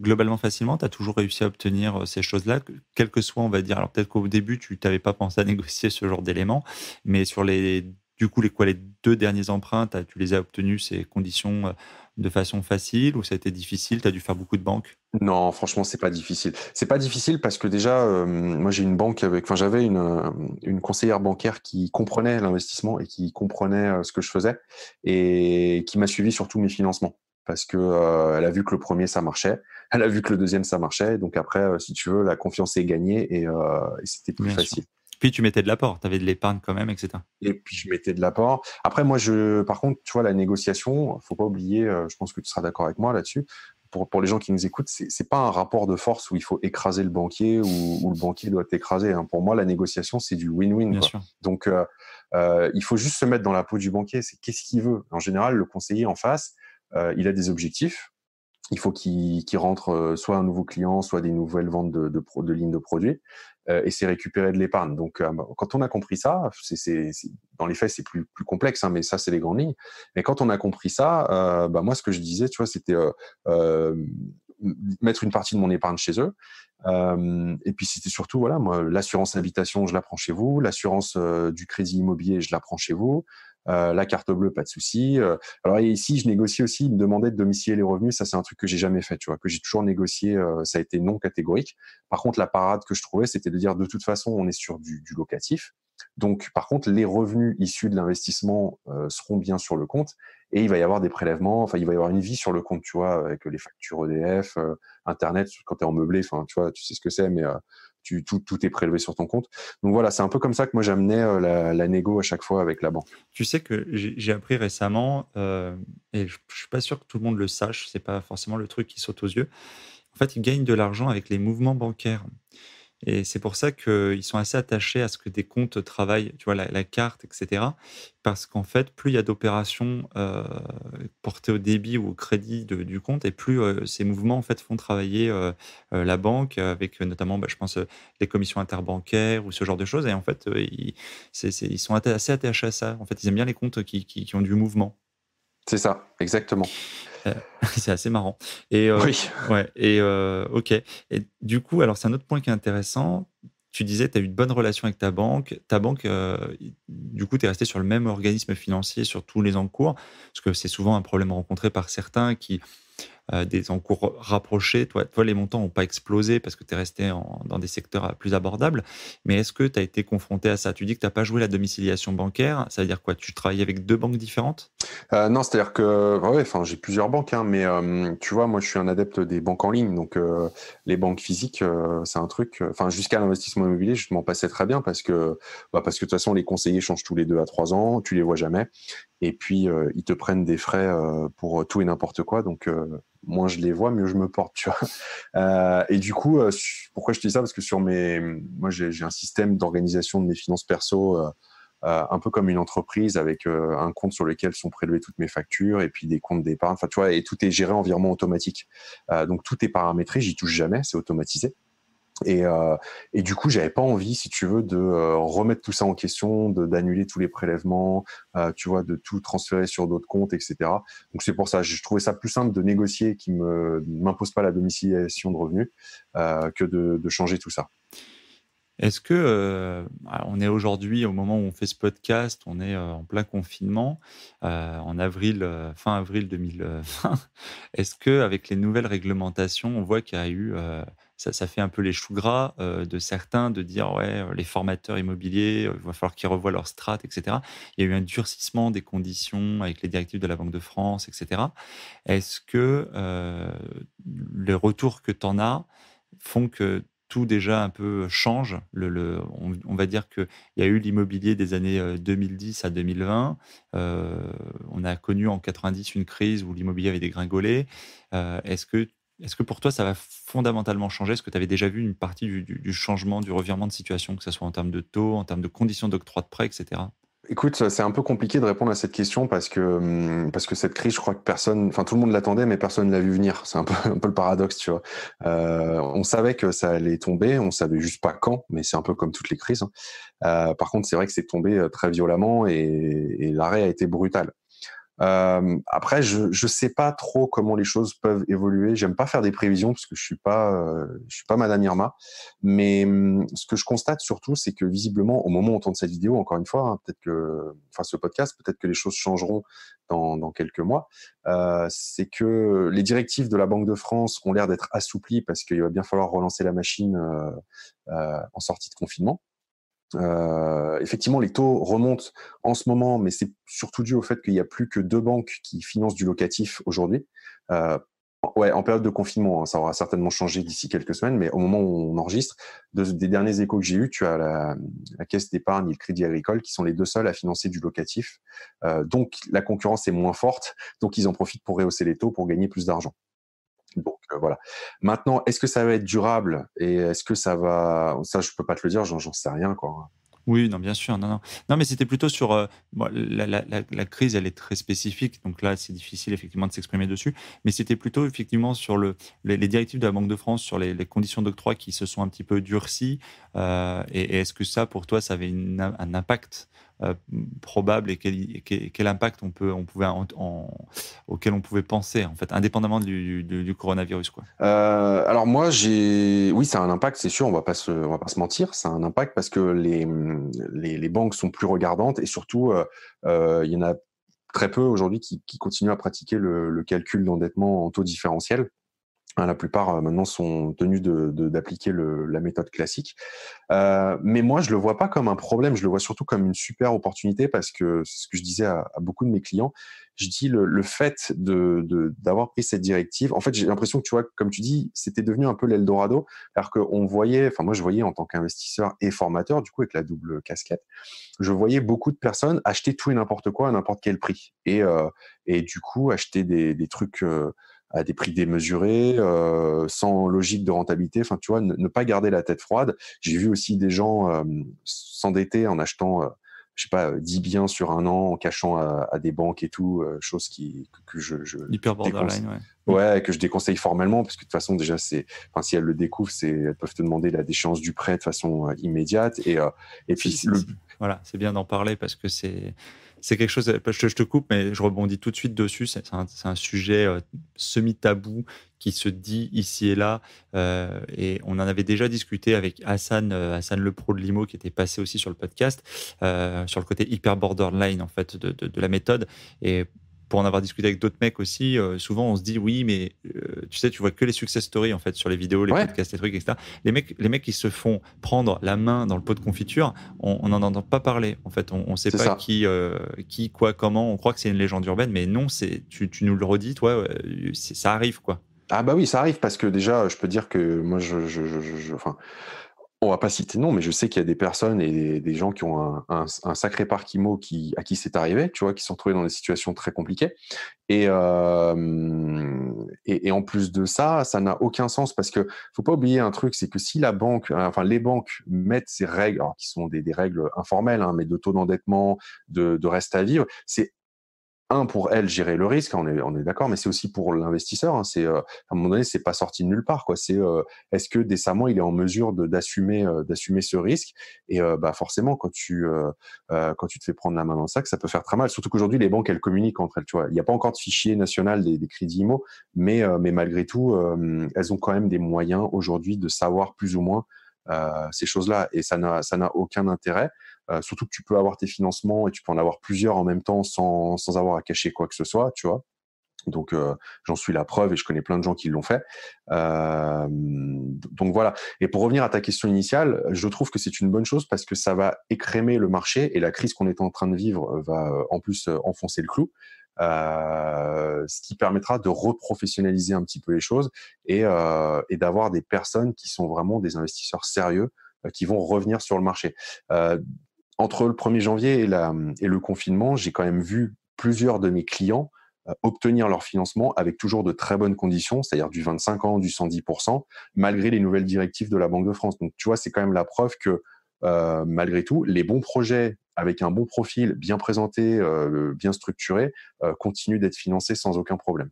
globalement facilement, tu as toujours réussi à obtenir euh, ces choses-là, quel que soit, on va dire. Alors peut-être qu'au début, tu n'avais pas pensé à négocier ce genre d'éléments, mais sur les, du coup, les, quoi, les deux derniers emprunts, tu les as obtenus, ces conditions euh, de façon facile ou ça a été difficile Tu as dû faire beaucoup de banques Non, franchement, c'est pas difficile. C'est pas difficile parce que déjà, euh, moi, j'ai une banque avec, enfin, j'avais une, conseillère bancaire qui comprenait l'investissement et qui comprenait ce que je faisais et qui m'a suivi sur tous mes financements parce que euh, elle a vu que le premier ça marchait, elle a vu que le deuxième ça marchait, donc après, euh, si tu veux, la confiance est gagnée et, euh, c'était plus facile. Puis tu mettais de l'apport, tu avais de l'épargne quand même, etc. Et puis je mettais de l'apport. Après, moi, je, par contre, tu vois, la négociation, faut pas oublier, je pense que tu seras d'accord avec moi là-dessus. Pour, pour, les gens qui nous écoutent, c'est pas un rapport de force où il faut écraser le banquier ou, le banquier doit t'écraser. Hein. Pour moi, la négociation, c'est du win-win. Donc, il faut juste se mettre dans la peau du banquier. C'est qu'est-ce qu'il veut. En général, le conseiller en face, euh, il a des objectifs. Il faut qu'il rentre euh, soit un nouveau client, soit des nouvelles ventes de, lignes de produits. Euh, et c'est récupérer de l'épargne. Donc, quand on a compris ça, c'est dans les faits, c'est plus, complexe, hein, mais ça, c'est les grandes lignes. Mais quand on a compris ça, bah, moi, ce que je disais, tu vois, c'était mettre une partie de mon épargne chez eux. et puis c'était surtout voilà, l'assurance habitation, je la prends chez vous, l'assurance du crédit immobilier, je la prends chez vous, euh, la carte bleue, pas de souci. Euh, alors ici, je négocie aussi, il me demandait de domicilier les revenus. Ça, c'est un truc que j'ai jamais fait, tu vois, que j'ai toujours négocié. Euh, ça a été non catégorique. Par contre, la parade que je trouvais, c'était de dire de toute façon, on est sur du, locatif. Donc, par contre, les revenus issus de l'investissement seront bien sur le compte et il va y avoir des prélèvements. Enfin, il va y avoir une vie sur le compte, tu vois, avec les factures EDF, Internet, quand tu es en meublé, enfin, tu vois, tu sais ce que c'est, mais tout, tout est prélevé sur ton compte. Donc voilà, c'est un peu comme ça que moi j'amenais euh, la, négo à chaque fois avec la banque. Tu sais que j'ai appris récemment, euh, et je, ne suis pas sûr que tout le monde le sache, ce n'est pas forcément le truc qui saute aux yeux. En fait, ils gagnent de l'argent avec les mouvements bancaires. Et c'est pour ça qu'ils sont assez attachés à ce que des comptes travaillent, tu vois, la, carte, etc. Parce qu'en fait, plus il y a d'opérations euh, portées au débit ou au crédit du compte, et plus euh, ces mouvements en fait font travailler euh, la banque avec notamment, bah, je pense, les commissions interbancaires ou ce genre de choses. Et en fait, ils, sont assez attachés à ça. En fait, ils aiment bien les comptes qui, qui ont du mouvement. C'est ça, exactement. Euh, c'est assez marrant. Et, euh, oui. Ouais, et euh, ok. Et du coup, alors c'est un autre point qui est intéressant. Tu disais, tu as eu une bonne relation avec ta banque. Ta banque, du coup, tu es resté sur le même organisme financier sur tous les encours, parce que c'est souvent un problème rencontré par certains qui, euh, des encours rapprochés. Toi, toi les montants n'ont pas explosé parce que tu es resté dans des secteurs euh, plus abordables. Mais est-ce que tu as été confronté à ça Tu dis que tu n'as pas joué la domiciliation bancaire. Ça veut dire quoi Tu travailles avec deux banques différentes euh, Non, c'est-à-dire que ouais, j'ai plusieurs banques, hein, mais tu vois, moi, je suis un adepte des banques en ligne. Donc, les banques physiques, c'est un truc. Enfin, jusqu'à l'investissement immobilier, je m'en passais très bien parce que, bah, parce que de toute façon, les conseillers changent tous les deux à trois ans. Tu les vois jamais. Et puis, euh, ils te prennent des frais euh, pour euh, tout et n'importe quoi. Donc, moins je les vois, mieux je me porte, tu vois. et du coup, pourquoi je te dis ça Parce que sur mes, moi, j'ai un système d'organisation de mes finances perso, un peu comme une entreprise, avec un compte sur lequel sont prélevées toutes mes factures et puis des comptes d'épargne. Enfin, tu vois, et tout est géré en virement automatique. donc tout est paramétré, j'y touche jamais, c'est automatisé. Euh, et, du coup, j'avais pas envie, si tu veux, de euh, remettre tout ça en question, d'annuler tous les prélèvements, euh, tu vois, de tout transférer sur d'autres comptes, etc. Donc c'est pour ça, je trouvais ça plus simple de négocier qui me m'impose pas la domiciliation de revenus que de changer tout ça. Est-ce que euh, ah, on est aujourd'hui au moment où on fait ce podcast, on est euh, en plein confinement euh, en avril fin avril 2020. Est-ce que avec les nouvelles réglementations, on voit qu'il y a eu ça, fait un peu les choux gras de certains de dire ouais les formateurs immobiliers il va falloir qu'ils revoient leur strates, etc. Il y a eu un durcissement des conditions avec les directives de la Banque de France etc. Est-ce que les retours que tu en as font que tout déjà un peu change. on, va dire qu'il y a eu l'immobilier des années 2010 euh, à 2020. Euh, on a connu en 90 une crise où l'immobilier avait dégringolé. Euh, est-ce que est que pour toi, ça va fondamentalement changer Est-ce que tu avais déjà vu une partie du, changement, du revirement de situation, que ce soit en termes de taux, en termes de conditions d'octroi de prêt, etc. Écoute, c'est un peu compliqué de répondre à cette question parce que, hum, parce que cette crise, je crois que personne, enfin tout le monde l'attendait, mais personne ne l'a vu venir. C'est un peu, peu le paradoxe, tu vois. Euh, on savait que ça allait tomber, on savait juste pas quand, mais c'est un peu comme toutes les crises. Hein. Euh, par contre, c'est vrai que c'est tombé euh, très violemment et l'arrêt a été brutal. Euh, après, je ne sais pas trop comment les choses peuvent évoluer. J'aime pas faire des prévisions parce que je suis pas euh, je suis pas Madame Irma. Mais hum, ce que je constate surtout, c'est que visiblement, au moment où on tourne cette vidéo, encore une fois, hein, peut-être que enfin ce podcast, peut-être que les choses changeront dans, dans quelques mois. Euh, c'est que les directives de la Banque de France ont l'air d'être assouplies parce qu'il va bien falloir relancer la machine euh, euh, en sortie de confinement. Euh, effectivement, les taux remontent en ce moment, mais c'est surtout dû au fait qu'il n'y a plus que deux banques qui financent du locatif aujourd'hui. Euh, ouais, en période de confinement, hein, ça aura certainement changé d'ici quelques semaines, mais au moment où on enregistre, des derniers échos que j'ai eus, tu as la, Caisse d'épargne et le Crédit Agricole qui sont les deux seuls à financer du locatif. Euh, donc la concurrence est moins forte, donc ils en profitent pour rehausser les taux pour gagner plus d'argent. Donc euh, voilà. Maintenant, est-ce que ça va être durable et est-ce que ça va ça je peux pas te le dire, j'en sais rien quoi. Hein. Oui, non, bien sûr, non, non. Non, mais c'était plutôt sur euh, la, crise, elle est très spécifique, donc là, c'est difficile effectivement de s'exprimer dessus. Mais c'était plutôt effectivement sur les, directives de la Banque de France sur les, conditions d'octroi qui se sont un petit peu durcies. Euh, et, est-ce que ça, pour toi, ça avait un impact euh, probable et quel, impact on peut, on pouvait auquel on pouvait penser, en fait, indépendamment du, coronavirus. Quoi. Euh, alors moi, j'ai, oui, ça a un impact, c'est sûr, on va pas se, va pas se mentir, ça a un impact parce que les, les, banques sont plus regardantes et surtout, euh, il y en a très peu aujourd'hui qui, continuent à pratiquer le, le calcul d'endettement en taux différentiel. Hein, la plupart euh, maintenant sont tenus d'appliquer de, la méthode classique. Euh, mais moi, je le vois pas comme un problème, je le vois surtout comme une super opportunité parce que c'est ce que je disais à, beaucoup de mes clients. Je dis le, fait d'avoir de, d'avoir pris cette directive. En fait, j'ai l'impression que tu vois, comme tu dis, c'était devenu un peu l'Eldorado, alors qu'on voyait, enfin moi je voyais en tant qu'investisseur et formateur, du coup avec la double casquette, je voyais beaucoup de personnes acheter tout et n'importe quoi à n'importe quel prix et, euh, et du coup acheter des, des trucs à des prix démesurés, euh, sans logique de rentabilité. Enfin, tu vois, ne, pas garder la tête froide. J'ai vu aussi des gens euh, s'endetter en achetant, euh, je sais pas, 10 biens sur un an, en cachant à, des banques et tout, chose qui que, je, hyper borderline, ouais. ouais. que je déconseille formellement parce que de toute façon déjà c'est, enfin si elles le découvrent, elles peuvent te demander la déchéance du prêt de façon immédiate et et puis voilà, c'est bien d'en parler parce que c'est c'est quelque chose, euh, je te, coupe, mais je rebondis tout de suite dessus. C'est un, sujet euh, semi-tabou qui se dit ici et là. Euh, et on en avait déjà discuté avec Hassan, Hassan Le de Limo, qui était passé aussi sur le podcast, sur le côté hyper borderline, en fait, de, de la méthode. Et pour en avoir discuté avec d'autres mecs aussi, euh, souvent on se dit oui, mais euh, tu sais, tu vois que les success stories en fait sur les vidéos, les podcasts, les trucs, etc. Les mecs, les mecs qui se font prendre la main dans le pot de confiture, on n'en entend pas parler. En fait, on ne sait pas qui, euh, qui, quoi, comment. On croit que c'est une légende urbaine, mais non, c'est tu, nous le redis, toi, ça arrive quoi. Ah bah oui, ça arrive parce que déjà, je peux dire que moi, je, je, je enfin on va pas citer non, mais je sais qu'il y a des personnes et des, gens qui ont un, sacré parc qui, à qui c'est arrivé, tu vois, qui sont trouvés dans des situations très compliquées. Euh, et, et, en plus de ça, ça n'a aucun sens parce que faut pas oublier un truc, c'est que si la banque, euh, enfin les banques mettent ces règles, qui sont des, des règles informelles, hein, mais de taux d'endettement, de reste à vivre, c'est un pour elle gérer le risque, hein, on est, on est d'accord, mais c'est aussi pour l'investisseur. Hein, c'est euh, à un moment donné, c'est pas sorti de nulle part. Quoi. C'est euh, est-ce que décemment il est en mesure d'assumer euh, d'assumer ce risque Et bah forcément, quand tu quand tu te fais prendre la main dans le sac, ça peut faire très mal. Surtout qu'aujourd'hui les banques elles communiquent entre elles. Tu vois, il n'y a pas encore de fichier national des, des crédits IMO, mais mais malgré tout, elles ont quand même des moyens aujourd'hui de savoir plus ou moins ces choses-là, et ça ça n'a aucun intérêt. Euh, surtout que tu peux avoir tes financements et tu peux en avoir plusieurs en même temps sans, avoir à cacher quoi que ce soit, tu vois. Donc euh, j'en suis la preuve et je connais plein de gens qui l'ont fait. Euh, donc voilà. Et pour revenir à ta question initiale, je trouve que c'est une bonne chose parce que ça va écrémer le marché et la crise qu'on est en train de vivre va en plus enfoncer le clou. ce qui permettra de reprofessionnaliser un petit peu les choses et, d'avoir des personnes qui sont vraiment des investisseurs sérieux qui vont revenir sur le marché entre le 1er janvier et, le confinement, j'ai quand même vu plusieurs de mes clients euh, obtenir leur financement avec toujours de très bonnes conditions, c'est-à-dire du 25 ans, du 110%, malgré les nouvelles directives de la Banque de France. Donc, tu vois, c'est quand même la preuve que, euh, malgré tout, les bons projets avec un bon profil, bien présenté, euh, bien structuré, continuent d'être financés sans aucun problème.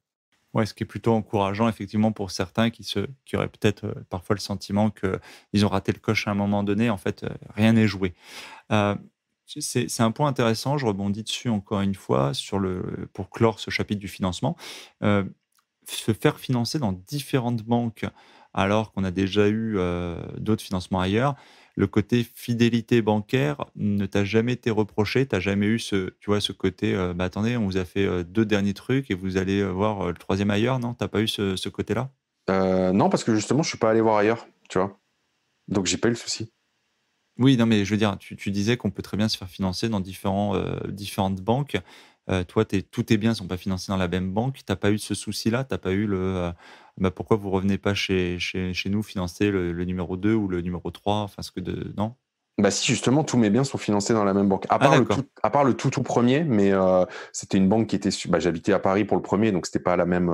Ouais, ce qui est plutôt encourageant, effectivement, pour certains qui, se, qui auraient peut-être euh, parfois le sentiment qu'ils ont raté le coche à un moment donné. En fait, euh, rien n'est joué. Euh, c'est un point intéressant, je rebondis dessus encore une fois, sur le, pour clore ce chapitre du financement. se faire financer dans différentes banques alors qu'on a déjà eu d'autres financements ailleurs, le côté fidélité bancaire ne t'a jamais été reproché, t'as jamais eu ce, tu vois, ce côté, euh, bah, attendez, on vous a fait euh, deux derniers trucs et vous allez euh, voir le troisième ailleurs, non T'as pas eu ce, côté-là Non, parce que justement, je suis pas allé voir ailleurs, tu vois. Donc j'ai pas eu le souci. Oui, non, mais je veux dire, tu, disais qu'on peut très bien se faire financer dans différents, différentes banques. Euh, toi, es, tous tes biens ne sont pas financés dans la même banque. Tu n'as pas eu ce souci-là. Tu pas eu le euh, bah, pourquoi vous revenez pas chez, chez, nous financer le, numéro 2 ou le numéro 3 enfin, ce que Non bah si justement tous mes biens sont financés dans la même banque. À ah, part, le, tout, à part le tout tout premier, mais euh, c'était une banque qui était. Bah, j'habitais à Paris pour le premier, donc c'était pas la même.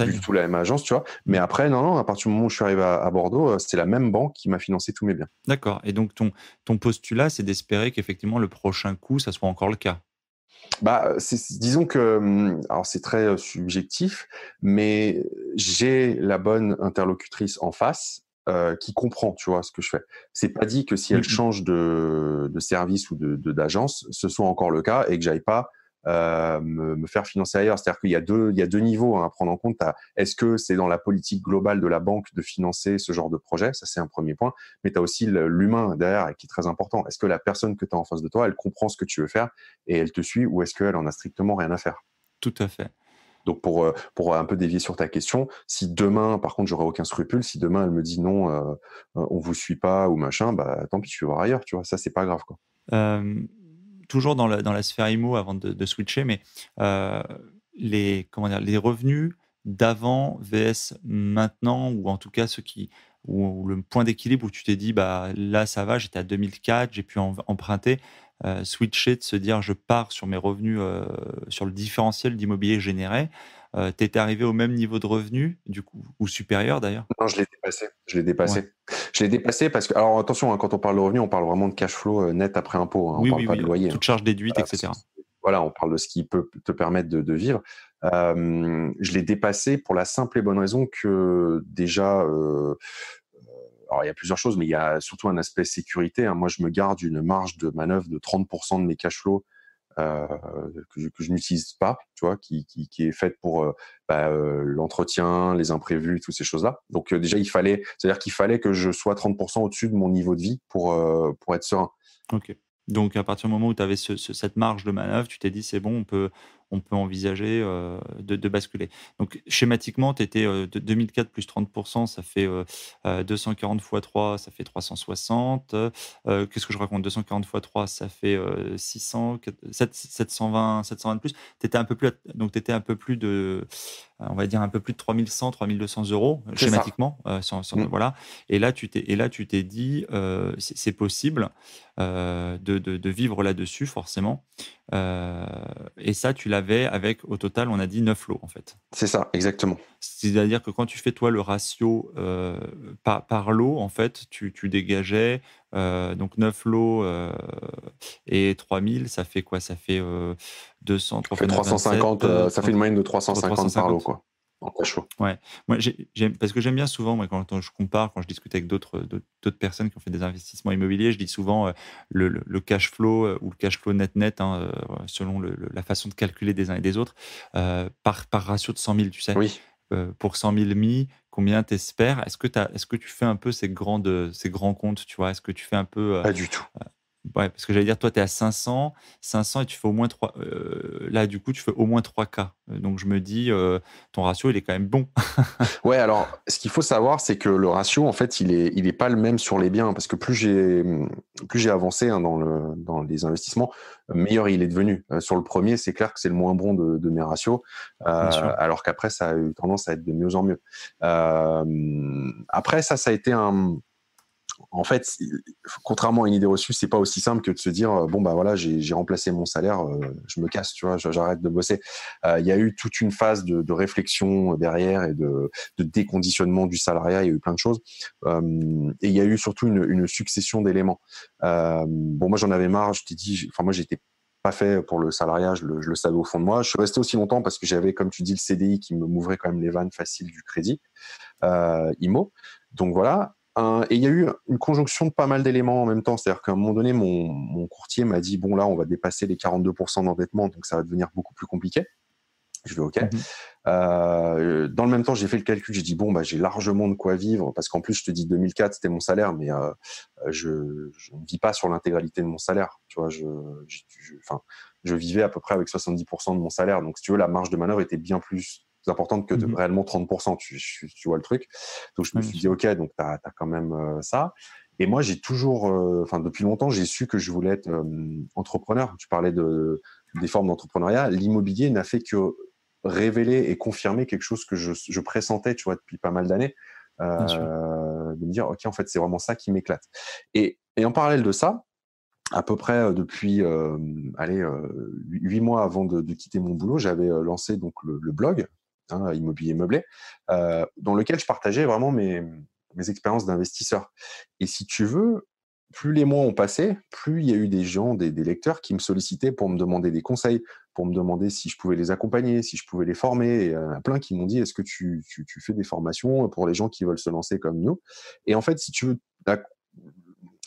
du tout la même agence, tu vois. Mais après, non, non, à partir du moment où je suis arrivé à, Bordeaux, c'était la même banque qui m'a financé tous mes biens. D'accord. Et donc ton ton postulat, c'est d'espérer qu'effectivement le prochain coup, ça soit encore le cas bah, disons que, hum, alors c'est très subjectif, mais j'ai la bonne interlocutrice en face qui comprend, tu vois, ce que je fais. C'est pas dit que si elle mmh change de, service ou d'agence, ce soit encore le cas et que j'aille pas euh, me, faire financer ailleurs. C'est-à-dire qu'il y a deux, il y a deux niveaux hein, à prendre en compte. Est-ce que c'est dans la politique globale de la banque de financer ce genre de projet Ça, c'est un premier point. Mais tu as aussi l'humain derrière qui est très important. Est-ce que la personne que tu as en face de toi, elle comprend ce que tu veux faire et elle te suit ou est-ce qu'elle en a strictement rien à faire Tout à fait. Donc pour, euh, pour un peu dévier sur ta question, si demain, par contre, j'aurais aucun scrupule, si demain elle me dit non, euh, on vous suit pas ou machin, bah tant pis, tu vas ailleurs, tu vois, ça c'est pas grave quoi. Euh, toujours dans, la sphère IMO avant de, switcher, mais euh, les, les revenus d'avant VS maintenant, ou en tout cas ceux qui, ou le point d'équilibre où tu t'es dit, bah, là ça va, j'étais à 2004, j'ai pu emprunter, euh, switcher, de se dire je pars sur mes revenus, euh, sur le différentiel d'immobilier généré. tu étais arrivé au même niveau de revenus, du coup, ou supérieur d'ailleurs Non, je l'ai dépassé. Je l'ai dépassé. Je l'ai dépassé parce que, alors attention, hein, quand on parle de revenus, on parle vraiment de cash flow euh, net après impôt. Hein. on parle pas de loyer. Toute hein. charge déduite, etc. Voilà, on parle de ce qui peut te permettre de, vivre. Euh, je l'ai dépassé pour la simple et bonne raison que déjà, euh, alors il y a plusieurs choses, mais il y a surtout un aspect sécurité. Moi, je me garde une marge de manœuvre de 30% de mes cash flows euh, que, je, n'utilise pas, tu vois, qui, qui, est faite pour euh, bah, euh, l'entretien, les imprévus, toutes ces choses-là. Donc déjà, il fallait, c'est-à-dire qu'il fallait que je sois 30% au-dessus de mon niveau de vie pour, pour être serein. Ok. Donc à partir du moment où tu avais cette marge de manœuvre, tu t'es dit c'est bon, on peut, on peut envisager euh, de, basculer. Donc schématiquement, tu étais euh, de 2004 plus 30%, ça fait 240 euh, fois 3, ça fait 360. Qu'est-ce que je raconte 240 fois 3, ça fait 600, 7, 720, 720 de plus. Tu étais un peu plus, donc étais un peu plus de, on va dire un peu plus de 3100, 3200 euros schématiquement. Mm. Voilà. Et là, tu t'es, et là, dit, c'est possible de, vivre là-dessus forcément. et ça, tu l'as avec, au total, on a dit 9 lots, en fait. C'est ça, exactement. C'est-à-dire que quand tu fais, toi, le ratio euh, par, par, lot, en fait, tu, dégageais euh, donc 9 lots euh, et 3000, ça fait quoi Ça fait 200, euh, fait 350, euh, ça fait une moyenne de 350, 350, par lot, quoi. Ouais. Moi, parce que j'aime bien souvent, moi, quand je compare, quand je discute avec d'autres personnes qui ont fait des investissements immobiliers, je dis souvent euh, le, cash flow euh, ou le cash flow net-net, hein, euh, selon la façon de calculer des uns et des autres, par, par ratio de 100 000, tu sais. pour 100 000 mi, combien t'espères Est-ce que, est -ce que tu fais un peu ces, grandes, ces grands comptes, tu vois Est-ce que tu fais un peu... Pas du tout. Ouais, parce que j'allais dire, toi, tu es à 500, 500 et tu fais au moins 3. Euh, là, du coup, tu fais au moins 3 k euh, Donc, je me dis, euh, ton ratio, il est quand même bon. ouais, alors, ce qu'il faut savoir, c'est que le ratio, en fait, il n'est il est pas le même sur les biens. Parce que plus j'ai, j'ai avancé hein, dans, le, dans les investissements, meilleur il est devenu. sur le premier, c'est clair que c'est le moins bon de, de mes ratios. alors qu'après, ça a eu tendance à être de mieux en mieux. après, ça, ça a été un en fait, contrairement à une idée reçue, c'est pas aussi simple que de se dire euh, bon bah voilà, j'ai remplacé mon salaire, euh, je me casse, tu vois, j'arrête de bosser. Euh, il y a eu toute une phase de, réflexion derrière et de, déconditionnement du salariat. Il y a eu plein de choses et il y a eu surtout une, succession d'éléments. Euh, bon, moi j'en avais marre. Je t'ai dit, enfin moi j'étais pas fait pour le salariat, je le, savais au fond de moi. Je suis resté aussi longtemps parce que j'avais, comme tu dis, le CDI qui me m'ouvrait quand même les vannes faciles du crédit, euh, IMO. Donc voilà, euh, et il y a eu une conjonction de pas mal d'éléments en même temps. C'est-à-dire qu'à un moment donné, mon, courtier m'a dit Bon, là, on va dépasser les 42% d'endettement, donc ça va devenir beaucoup plus compliqué. Je vais OK. dit « Ok. » dans le même temps, j'ai fait le calcul. J'ai dit Bon, bah, j'ai largement de quoi vivre, parce qu'en plus, je te dis 2004, c'était mon salaire, mais euh, je, ne vis pas sur l'intégralité de mon salaire. Tu vois, je, je, je vivais à peu près avec 70% de mon salaire. Donc, si tu veux, la marge de manœuvre était bien plus plus importante que de mmh réellement 30%, tu, vois le truc. Donc, je me suis dit, OK, donc tu as, quand même euh, ça. Et moi, j'ai toujours, euh, enfin, depuis longtemps, j'ai su que je voulais être euh, entrepreneur. Tu parlais de, des formes d'entrepreneuriat. L'immobilier n'a fait que révéler et confirmer quelque chose que je, je pressentais, tu vois, depuis pas mal d'années. de me dire, OK, en fait, c'est vraiment ça qui m'éclate. Et, et en parallèle de ça, à peu près depuis allez huit mois avant de, quitter mon boulot, j'avais lancé donc le blog immobilier meublé, euh, dans lequel je partageais vraiment mes, expériences d'investisseur. Et si tu veux, plus les mois ont passé, plus il y a eu des gens, des, lecteurs qui me sollicitaient pour me demander des conseils, pour me demander si je pouvais les accompagner, si je pouvais les former. il plein qui m'ont dit est-ce que tu, fais des formations pour les gens qui veulent se lancer comme nous Et en fait, si tu veux,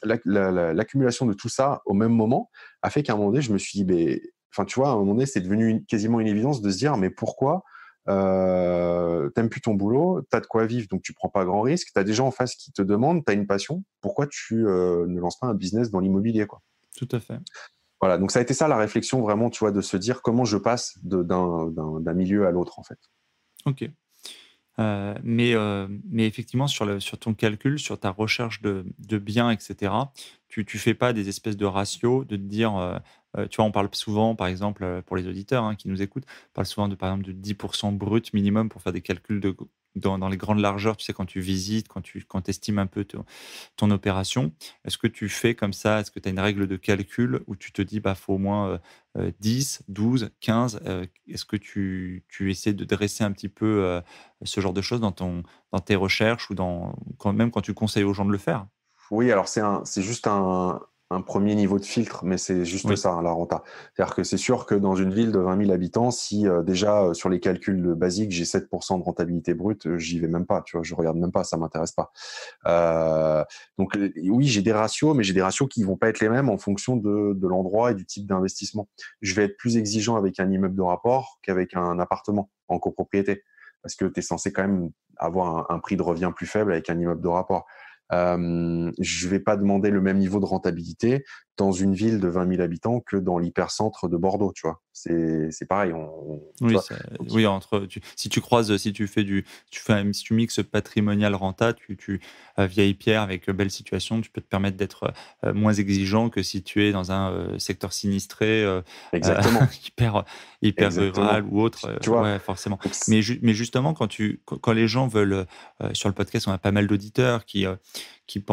l'accumulation de tout ça au même moment a fait qu'à un moment donné, je me suis dit, enfin, tu vois, à un moment donné, c'est devenu quasiment une évidence de se dire mais pourquoi euh, t'aimes plus ton boulot, t'as de quoi vivre, donc tu prends pas grand risque, t'as des gens en face qui te demandent, t'as une passion, pourquoi tu euh, ne lances pas un business dans l'immobilier quoi Tout à fait. Voilà, donc ça a été ça la réflexion vraiment, tu vois, de se dire comment je passe d'un milieu à l'autre en fait. Ok. Euh, mais, euh, mais effectivement, sur, le, sur ton calcul, sur ta recherche de, de biens, etc., tu ne fais pas des espèces de ratios de te dire euh, tu vois, on parle souvent, par exemple, euh, pour les auditeurs hein, qui nous écoutent, on parle souvent de, par exemple, de 10% brut minimum pour faire des calculs de, dans, les grandes largeurs, tu sais, quand tu visites, quand tu quand estimes un peu ton, opération. Est-ce que tu fais comme ça Est-ce que tu as une règle de calcul où tu te dis, bah, faut au moins 10, 12, 15 Est-ce que tu, tu, essaies de dresser un petit peu euh, ce genre de choses dans, ton, dans tes recherches ou dans, quand, même quand tu conseilles aux gens de le faire oui, alors c'est juste un, un premier niveau de filtre, mais c'est juste ça, hein, la renta. C'est-à-dire que c'est sûr que dans une ville de 20 000 habitants, si euh, déjà euh, sur les calculs basiques, j'ai 7% de rentabilité brute, euh, j'y vais même pas, tu vois, je regarde même pas, ça m'intéresse pas. donc oui, j'ai des ratios, mais j'ai des ratios qui vont pas être les mêmes en fonction de, l'endroit et du type d'investissement. Je vais être plus exigeant avec un immeuble de rapport qu'avec un appartement en copropriété, parce que tu es censé quand même avoir un prix de revient plus faible avec un immeuble de rapport. Euh, je ne vais pas demander le même niveau de rentabilité, dans une ville de 20 000 habitants que dans l'hypercentre de Bordeaux, tu vois. C'est pareil. On, oui, oui, entre si tu croises, si tu fais du, tu fais, si tu mixes patrimonial renta, tu, tu euh, pierres vieille pierre avec euh, belle situation, tu peux te permettre d'être euh, moins exigeant que si tu es dans un secteur sinistré, exactement, hyper hyper rural ou autre. Tu vois, forcément. Mais, mais justement, quand tu, quand les gens veulent sur le podcast, on a pas mal d'auditeurs qui qui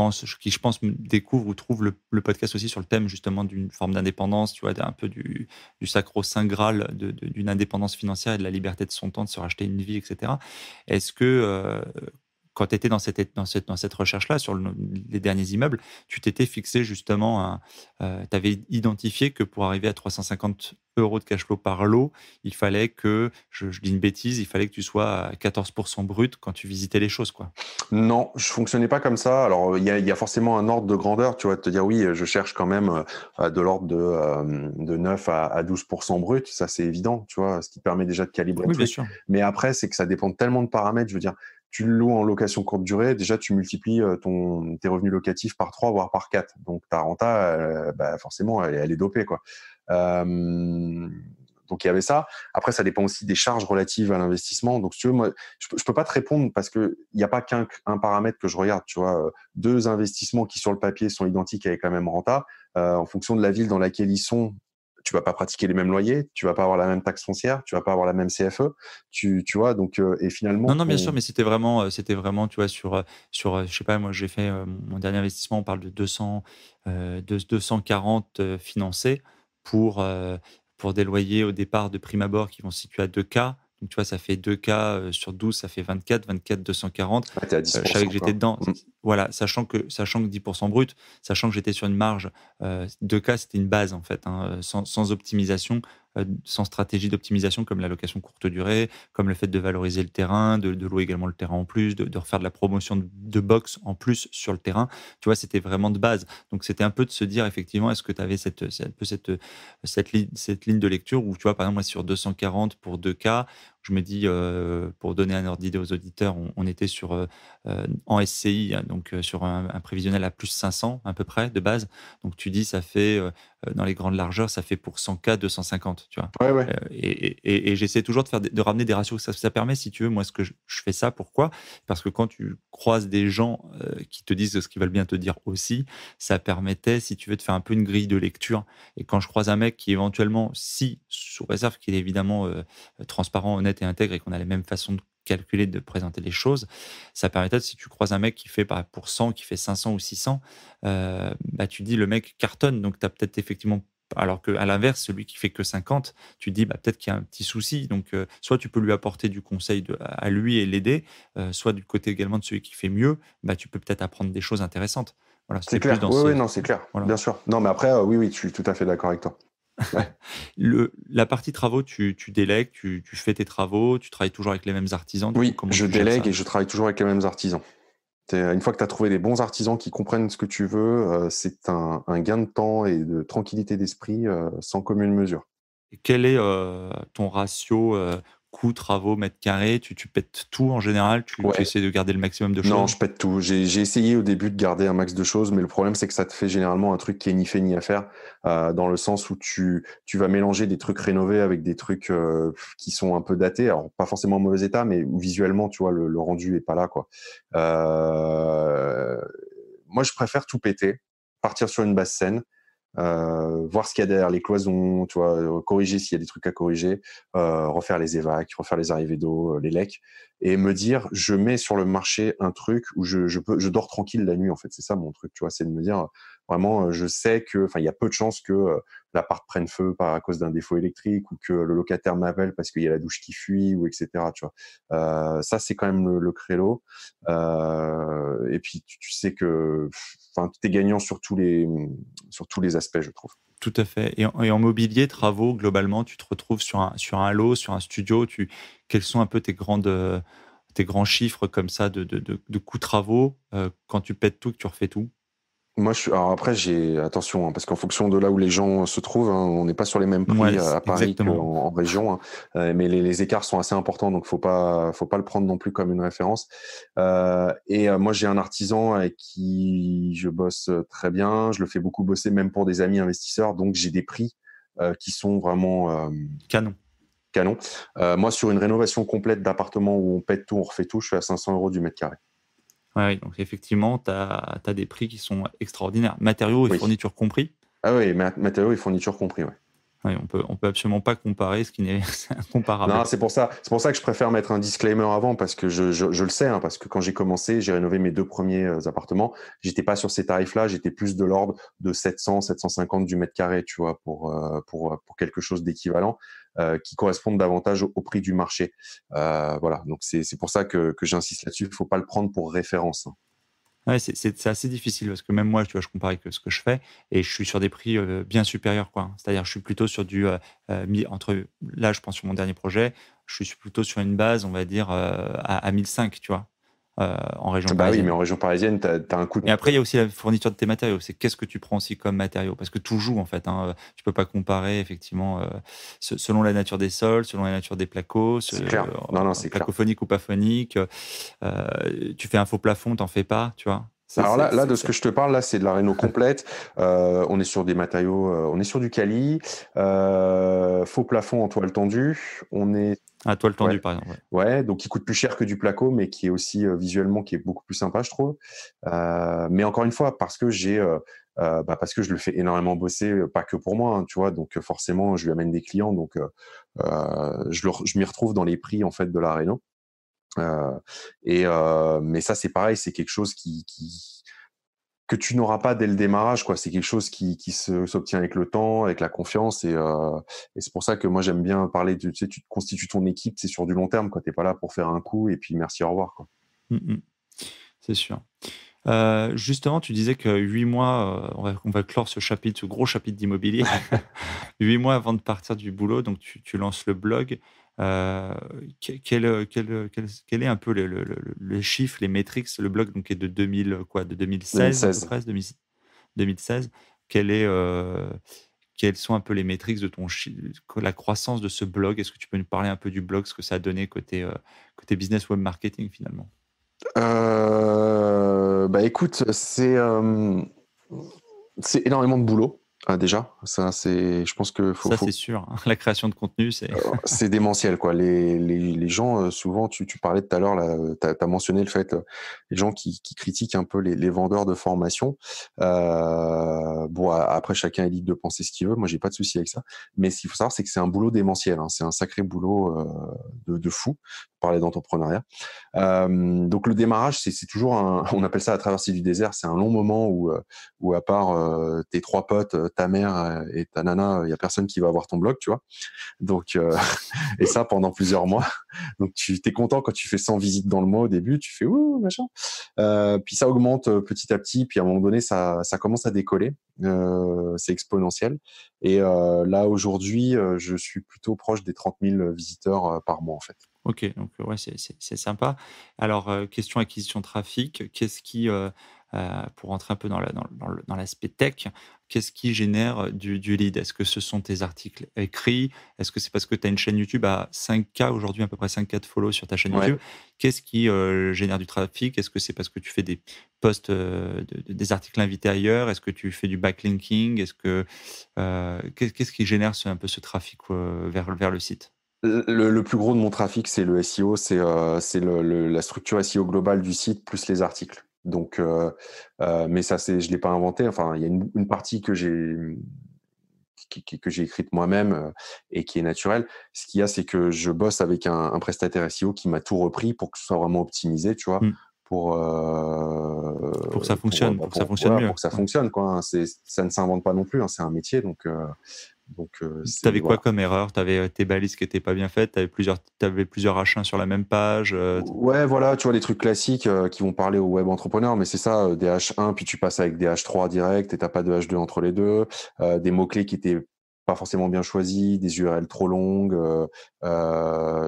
qui je pense découvre ou trouve le, podcast aussi sur le thème justement d'une forme d'indépendance, tu vois, un peu du, sacro-saint Graal d'une indépendance financière et de la liberté de son temps de se racheter une vie, etc. Est-ce que euh, quand tu étais dans cette, dans cette, dans cette recherche-là sur les derniers immeubles, tu t'étais fixé justement, euh, tu avais identifié que pour arriver à 350 euros de cash flow par lot, il fallait que, je, dis une bêtise, il fallait que tu sois à 14% brut quand tu visitais les choses. quoi. Non, je fonctionnais pas comme ça. Alors, il y a, forcément un ordre de grandeur, tu vois, de te dire oui, je cherche quand même euh, de l'ordre de, euh, de 9 à, 12% brut, ça c'est évident, tu vois, ce qui permet déjà de calibrer. Oui, Mais après, c'est que ça dépend de tellement de paramètres, je veux dire, tu le loues en location courte durée, déjà tu multiplies euh, ton, tes revenus locatifs par 3, voire par 4. Donc ta renta, euh, bah, forcément, elle, est dopée. Quoi. Euh, donc il y avait ça. Après, ça dépend aussi des charges relatives à l'investissement. Donc si tu moi, je ne peux pas te répondre parce qu'il n'y a pas qu'un paramètre que je regarde. Tu vois, deux investissements qui sur le papier sont identiques avec la même renta. en fonction de la ville dans laquelle ils sont tu vas pas pratiquer les mêmes loyers, tu vas pas avoir la même taxe foncière, tu vas pas avoir la même CFE, tu, tu vois donc euh, et finalement non non bien sûr mais c'était vraiment euh, c'était vraiment tu vois sur euh, sur je sais pas moi j'ai fait mon dernier investissement on parle de 200 240 financés pour pour des loyers au départ de prime abord qui vont se situer à 2K donc, tu vois, ça fait 2 cas euh, sur 12, ça fait 24, 24, 240. je savais que j'étais dedans. Mm. Voilà, sachant que, sachant que 10% brut, sachant que j'étais sur une marge, 2 euh, k c'était une base en fait, hein, euh, sans, optimisation, sans stratégie d'optimisation comme la location courte durée, comme le fait de valoriser le terrain, de, louer également le terrain en plus, de, de refaire de la promotion de, box boxe en plus sur le terrain. Tu vois, c'était vraiment de base. Donc c'était un peu de se dire effectivement, est-ce que tu avais cette, cette, cette, cette, ligne, de lecture où tu vois, par exemple, sur 240 pour 2 k je me dis, pour donner un ordre d'idée aux auditeurs, on, était sur en SCI, hein, donc sur un, prévisionnel à plus 500 à peu près de base. Donc tu dis, ça fait dans les grandes largeurs, ça fait pour 100 cas 250, tu vois. et, j'essaie toujours de faire de ramener des ratios. Ça, ça permet, si tu veux, moi, ce que je, je fais ça, pourquoi Parce que quand tu croises des gens qui te disent ce qu'ils veulent bien te dire aussi, ça permettait, si tu veux, de faire un peu une grille de lecture. Et quand je croise un mec qui éventuellement, si sous réserve qu'il est évidemment transparent, honnête intègre et qu'on a les mêmes façons de calculer, de présenter les choses, ça permet peut-être si tu croises un mec qui fait bah, pour 100, qui fait 500 ou 600, euh, bah, tu dis le mec cartonne, donc tu as peut-être effectivement alors qu'à l'inverse, celui qui fait que 50, tu dis bah, peut-être qu'il y a un petit souci. Donc, euh, soit tu peux lui apporter du conseil à lui et l'aider, euh, soit du côté également de celui qui fait mieux, bah, tu peux peut-être apprendre des choses intéressantes. Voilà, c'est clair. dans oui, oui, non, c'est clair. Bien sûr. Non, mais après, euh, oui, oui, je suis tout à fait d'accord avec toi. la partie travaux, tu, délègues, tu, fais tes travaux, tu travailles toujours avec les mêmes artisans. Oui, je délègue et je travaille toujours avec les mêmes artisans. Euh, une fois que tu as trouvé des bons artisans qui comprennent ce que tu veux, euh, c'est un, gain de temps et de tranquillité d'esprit euh, sans commune mesure. Et quel est ton ratio coûts, travaux, mètres carrés tu, tu, pètes tout en général tu, essaies de garder le maximum de choses Non, je pète tout. J'ai essayé au début de garder un max de choses, mais le problème, c'est que ça te fait généralement un truc qui est ni fait ni à faire, euh, dans le sens où tu, vas mélanger des trucs rénovés avec des trucs euh, qui sont un peu datés. Alors, pas forcément en mauvais état, mais visuellement, tu vois, le, rendu est pas là. quoi. Euh, moi, je préfère tout péter, partir sur une base scène euh, voir ce qu'il y a derrière les cloisons, tu vois, euh, corriger s'il y a des trucs à corriger, euh, refaire les évacs, refaire les arrivées d'eau, les lecs, et me dire je mets sur le marché un truc où je, je peux, je dors tranquille la nuit en fait. C'est ça mon truc, tu vois, c'est de me dire Vraiment, je sais que, enfin, il y a peu de chances que l'appart prenne feu par à cause d'un défaut électrique ou que le locataire m'appelle parce qu'il y a la douche qui fuit ou etc. Tu vois. ça c'est quand même le, crélo. et puis tu, sais que, enfin, es gagnant sur tous les sur tous les aspects, je trouve. Tout à fait. Et en, mobilier, travaux, globalement, tu te retrouves sur un, sur un lot, sur un studio. Tu, quels sont un peu tes, grandes, tes grands chiffres comme ça de, de, de, coûts travaux quand tu pètes tout, que tu refais tout moi, je suis... Alors après, j'ai attention, hein, parce qu'en fonction de là où les gens se trouvent, hein, on n'est pas sur les mêmes prix euh, à Paris qu'en région, hein. euh, mais les, écarts sont assez importants, donc faut pas, faut pas le prendre non plus comme une référence. Euh, et moi, j'ai un artisan avec qui je bosse très bien, je le fais beaucoup bosser, même pour des amis investisseurs, donc j'ai des prix qui sont vraiment canon. Canon. moi, sur une rénovation complète d'appartement où on pète tout, on refait tout, je suis à 500 euros du mètre carré. Oui, donc effectivement, tu as, des prix qui sont extraordinaires, matériaux et fournitures compris. Ah oui, matériaux et fournitures compris, ouais. Oui, on peut, on peut absolument pas comparer ce qui n'est incomparable. Non, c'est pour ça, c'est pour ça que je préfère mettre un disclaimer avant parce que je, je, le sais, hein, parce que quand j'ai commencé, j'ai rénové mes deux premiers euh, appartements, j'étais pas sur ces tarifs-là, j'étais plus de l'ordre de 700, 750 du mètre carré, tu vois, pour euh, pour euh, pour quelque chose d'équivalent. Euh, qui correspondent davantage au, prix du marché. Euh, voilà, donc c'est pour ça que, j'insiste là-dessus, il ne faut pas le prendre pour référence. Hein. Ouais, c'est assez difficile parce que même moi, tu vois, je compare avec ce que je fais et je suis sur des prix euh, bien supérieurs. C'est-à-dire, je suis plutôt sur du entre là, je pense sur mon dernier projet, je suis plutôt sur une base, on va dire à, à 1005, tu vois. Euh, en région ah bah parisienne. mais en région parisienne, tu as, un coup. Mais après, il y a aussi la fourniture de tes matériaux. C'est qu'est-ce que tu prends aussi comme matériaux Parce que tout joue, en fait. Hein. Euh, tu peux pas comparer, effectivement, euh, selon la nature des sols, selon la nature des placos. C'est clair. Placophonique ou pas phonique. tu fais un faux plafond, tu t'en fais pas, tu vois. Alors là, là de ce que je te parle, là, c'est de la réno complète. on est sur des matériaux, on est sur du cali, faux plafond en toile tendue. On est à toile tendue, ouais. par exemple. Ouais. donc qui coûte plus cher que du placo, mais qui est aussi euh, visuellement qui est beaucoup plus sympa, je trouve. Euh, mais encore une fois, parce que j'ai, euh, bah, parce que je le fais énormément bosser, pas que pour moi, hein, tu vois. Donc forcément, je lui amène des clients, donc je, m'y retrouve dans les prix en fait de la et mais ça, c'est pareil, c'est quelque chose qui que tu n'auras pas dès le démarrage. quoi. C'est quelque chose qui, qui s'obtient avec le temps, avec la confiance. Et, euh, et c'est pour ça que moi, j'aime bien parler de, tu, sais, tu te constitues ton équipe, c'est sur du long terme. Tu n'es pas là pour faire un coup et puis merci, au revoir. Quoi. Hum, hum. C'est sûr. Euh, justement, tu disais que 8 mois, euh, on, va, on, va, clore ce chapitre, ce gros chapitre d'immobilier, 8 mois avant de partir du boulot, donc tu, tu lances le blog. Euh, euh, euh, quel, est un peu le, chiffre, les métriques Le blog donc, est de, 2000, quoi, de 2016, 2016. Quel est, quelles sont un peu les métriques de ton la croissance de ce blog Est-ce que tu peux nous parler un peu du blog, ce que ça a donné côté, côté business web marketing finalement bah écoute, c'est c'est énormément de boulot. Ah, déjà, ça c'est, je pense que faut. Ça c'est sûr. Hein. La création de contenu, c'est. Euh, c'est démentiel quoi. Les, gens euh, souvent, tu, tu parlais tout à l'heure là, euh, as mentionné le fait les gens qui, critiquent un peu les, vendeurs de formation. bon après chacun est libre de penser ce qu'il veut. Moi j'ai pas de souci avec ça. Mais ce qu'il faut savoir c'est que c'est un boulot démentiel. Hein. C'est un sacré boulot de, de fou. Parler d'entrepreneuriat. donc le démarrage c'est toujours un, on appelle ça la traversée du désert. C'est un long moment où où à part tes trois potes ta mère euh, et ta nana, il n'y a personne qui va voir ton blog, tu vois. Donc euh, et ça pendant plusieurs mois. Donc tu es content quand tu fais 100 visites dans le mois au début, tu fais ouh machin. Euh, puis ça augmente petit à petit, puis à un moment donné ça commence à décoller. c'est exponentiel. Et là aujourd'hui, je suis plutôt proche des 30 000 visiteurs par mois en fait. Ok, donc ouais, c'est sympa. Alors, question acquisition trafic, qu'est-ce qui euh, pour rentrer un peu dans l'aspect dans, tech, qu'est-ce qui génère euh, du, lead Est-ce que ce sont tes articles écrits Est-ce que c'est parce que tu as une chaîne YouTube à 5K aujourd'hui, à peu près 5K de follow sur ta chaîne YouTube Qu'est-ce qui euh, génère du trafic Est-ce que c'est parce que tu fais des posts, des articles invités ailleurs Est-ce que tu fais du backlinking Est-ce que Qu'est-ce qui génère un peu ce trafic vers, vers le site le, le, plus gros de mon trafic, c'est le SEO, c'est la structure SEO globale du site plus les articles. Donc, euh, euh, mais ça, c'est, je l'ai pas inventé. Enfin, il y a une, partie que j'ai que j'ai écrite moi-même euh, et qui est naturelle. Ce qu'il y a, c'est que je bosse avec un, prestataire SEO qui m'a tout repris pour que ce soit vraiment optimisé, tu vois, mmh. pour pour que ça fonctionne, pour, que ça fonctionne mieux. pour que ça fonctionne quoi. Hein. C'est, ça ne s'invente pas non plus. Hein. c'est un métier, donc euh, mmh, tu avais quoi comme erreur Tu avais euh, tes balises qui n'étaient pas bien faites. T'avais plusieurs, avais plusieurs H1 sur la même page. Euh, ouais, voilà, tu vois des trucs classiques qui vont parler au web entrepreneur, mais c'est ça, des H1 puis tu passes avec des H3 direct et t'as pas de H2 entre les deux. des mots clés qui étaient pas forcément bien choisis, des URL trop longues,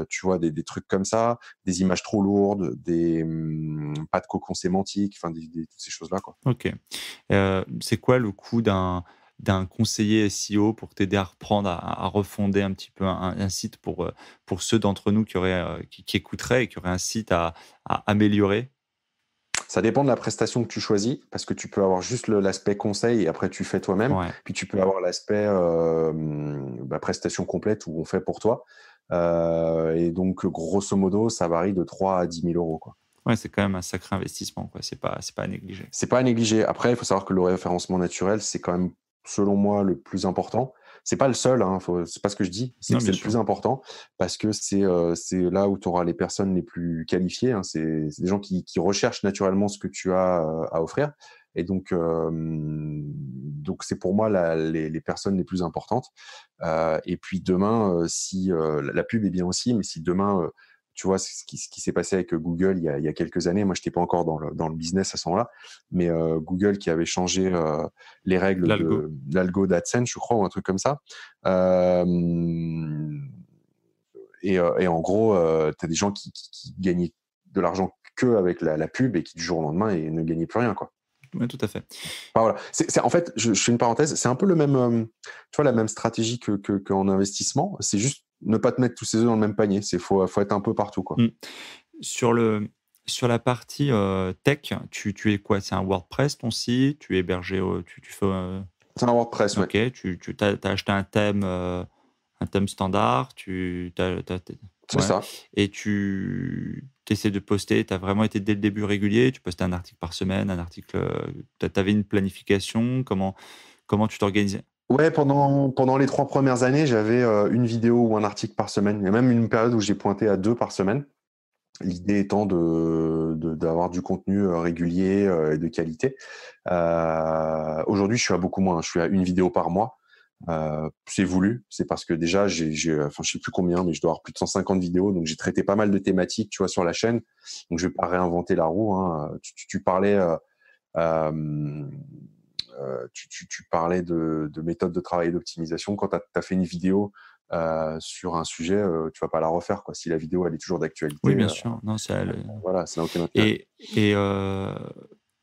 tu vois des, trucs comme ça, des images trop lourdes, des mmh, pas de cocon sémantique, enfin toutes ces choses là quoi. Ok, c'est quoi le coût d'un d'un conseiller SEO pour t'aider à reprendre, à, refonder un petit peu un, site pour, euh, pour ceux d'entre nous qui, auraient, euh, qui, écouteraient et qui auraient un site à, améliorer ça dépend de la prestation que tu choisis, parce que tu peux avoir juste l'aspect conseil et après tu fais toi-même. Puis tu peux avoir l'aspect euh, bah, prestation complète où on fait pour toi. et donc, grosso modo, ça varie de 3 à 10 000 euros. Ouais, c'est quand même un sacré investissement. Quoi. C'est pas, c'est pas à négliger. C'est pas à négliger. Après, il faut savoir que le référencement naturel, c'est quand même selon moi, le plus important. C'est pas le seul, hein, c'est pas ce que je dis, c'est le plus important parce que c'est euh, c'est là où tu auras les personnes les plus qualifiées. Hein. c'est des gens qui, recherchent naturellement ce que tu as euh, à offrir. Et donc, euh, donc c'est pour moi les, personnes les plus importantes. et puis demain, si la pub est bien aussi, mais si demain tu vois, ce qui, s'est passé avec euh, Google il y, a, quelques années. Moi, je n'étais pas encore dans le, business à ce moment-là, mais euh, Google qui avait changé euh, les règles de l'algo d'AdSense, je crois, ou un truc comme ça. et, en gros, tu as des gens qui, qui, gagnaient de l'argent que avec la, pub et qui, du jour au lendemain, ne gagnaient plus rien, quoi. Oui, tout à fait. en fait, je, fais une parenthèse, c'est un peu le même, tu vois, la même stratégie qu'en que, investissement. C'est juste ne pas te mettre tous ces œufs dans le même panier. C'est faut, être un peu partout quoi. Mm. Sur le sur la partie euh, tech, tu, es quoi C'est un WordPress ton site Tu es hébergé tu, tu fais euh, C'est un WordPress, Ok, tu, as, acheté un thème, euh, un thème standard, tu as, c'est ça. Et tu essaies de poster, tu as vraiment été dès le début régulier, tu postais un article par semaine, un article, tu avais une planification, comment, comment tu t'organisais Ouais, pendant, pendant les trois premières années, j'avais euh, une vidéo ou un article par semaine. Il y a même une période où j'ai pointé à deux par semaine. L'idée étant d'avoir de, d'avoir du contenu euh, régulier euh, et de qualité. Aujourd'hui, je suis à beaucoup moins. Je suis à une vidéo par mois. c'est voulu, c'est parce que déjà, j'ai, enfin, sais plus combien, mais je dois avoir plus de 150 vidéos, donc j'ai traité pas mal de thématiques, tu vois, sur la chaîne. Donc je vais pas réinventer la roue. Hein. Tu, parlais euh, tu, parlais de, de méthodes de travail et d'optimisation. Quand tu as, fait une vidéo euh, sur un sujet, tu euh, tu vas pas la refaire quoi. Si la vidéo elle est toujours d'actualité. Oui, bien sûr. Non, voilà, c'est aucun Et,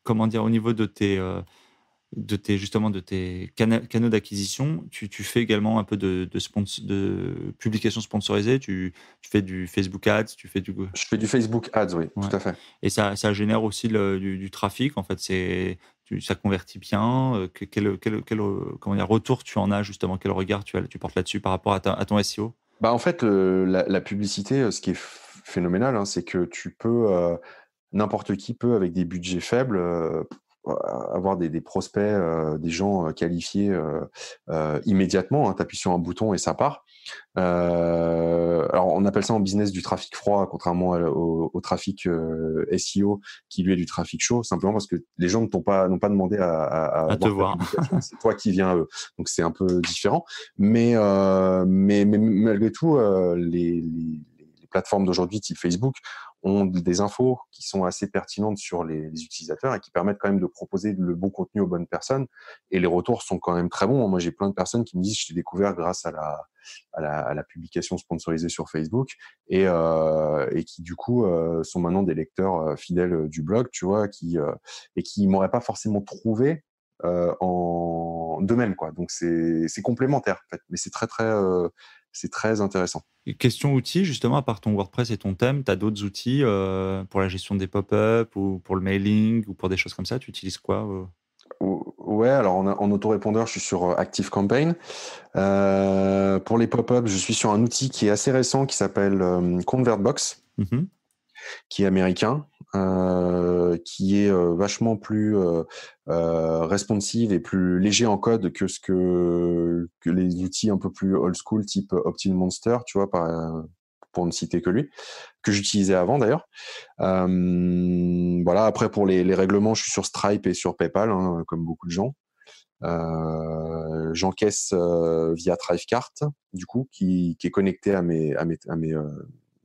comment dire au niveau de tes, de tes justement de tes canaux d'acquisition, tu, fais également un peu de, de publications sponsorisées. Tu, fais du Facebook Ads, tu fais du. Je fais du Facebook Ads, oui, tout à fait. Et ça, génère aussi du, du, trafic. En fait, c'est ça convertit bien euh, quel, euh, retour tu en as justement Quel regard tu, portes là-dessus par rapport à, ton SEO bah En fait, la, publicité, euh, ce qui est phénoménal, hein, c'est que tu peux, n'importe qui peut, avec des budgets faibles, avoir des, prospects, des gens qualifiés immédiatement. Hein. tu appuies sur un bouton et ça part. Euh, alors, on appelle ça en business du trafic froid, contrairement au, trafic euh, SEO qui lui est du trafic chaud, simplement parce que les gens ne pas n'ont pas demandé à, te voir. c'est toi qui viens à eux, donc c'est un peu différent. Mais euh, mais, malgré tout, les, les plateformes d'aujourd'hui, type Facebook, ont des infos qui sont assez pertinentes sur les, utilisateurs et qui permettent quand même de proposer le bon contenu aux bonnes personnes. Et les retours sont quand même très bons. Moi, j'ai plein de personnes qui me disent, je t'ai découvert grâce à la, à la, publication sponsorisée sur Facebook et, euh, et qui du coup euh, sont maintenant des lecteurs euh, fidèles du blog, tu vois, qui, et qui m'auraient pas forcément trouvé en de même quoi. Donc c'est complémentaire mais c'est très très c'est très intéressant. Question outils, justement, à part ton WordPress et ton thème, tu as d'autres outils euh, pour la gestion des pop ups ou pour le mailing ou pour des choses comme ça Tu utilises quoi euh? Ouais, alors en, auto autorépondeur, je suis sur euh, ActiveCampaign. pour les pop ups je suis sur un outil qui est assez récent qui s'appelle ConvertBox, mmh qui est américain, euh, qui est euh, vachement plus euh, responsive et plus léger en code que ce que, les outils un peu plus old school type Optin Monster, tu vois, pour ne citer que lui, que j'utilisais avant d'ailleurs. voilà, après pour les, règlements, je suis sur Stripe et sur PayPal, hein, comme beaucoup de gens. J'encaisse via DriveCart du coup, qui, est connecté à mes,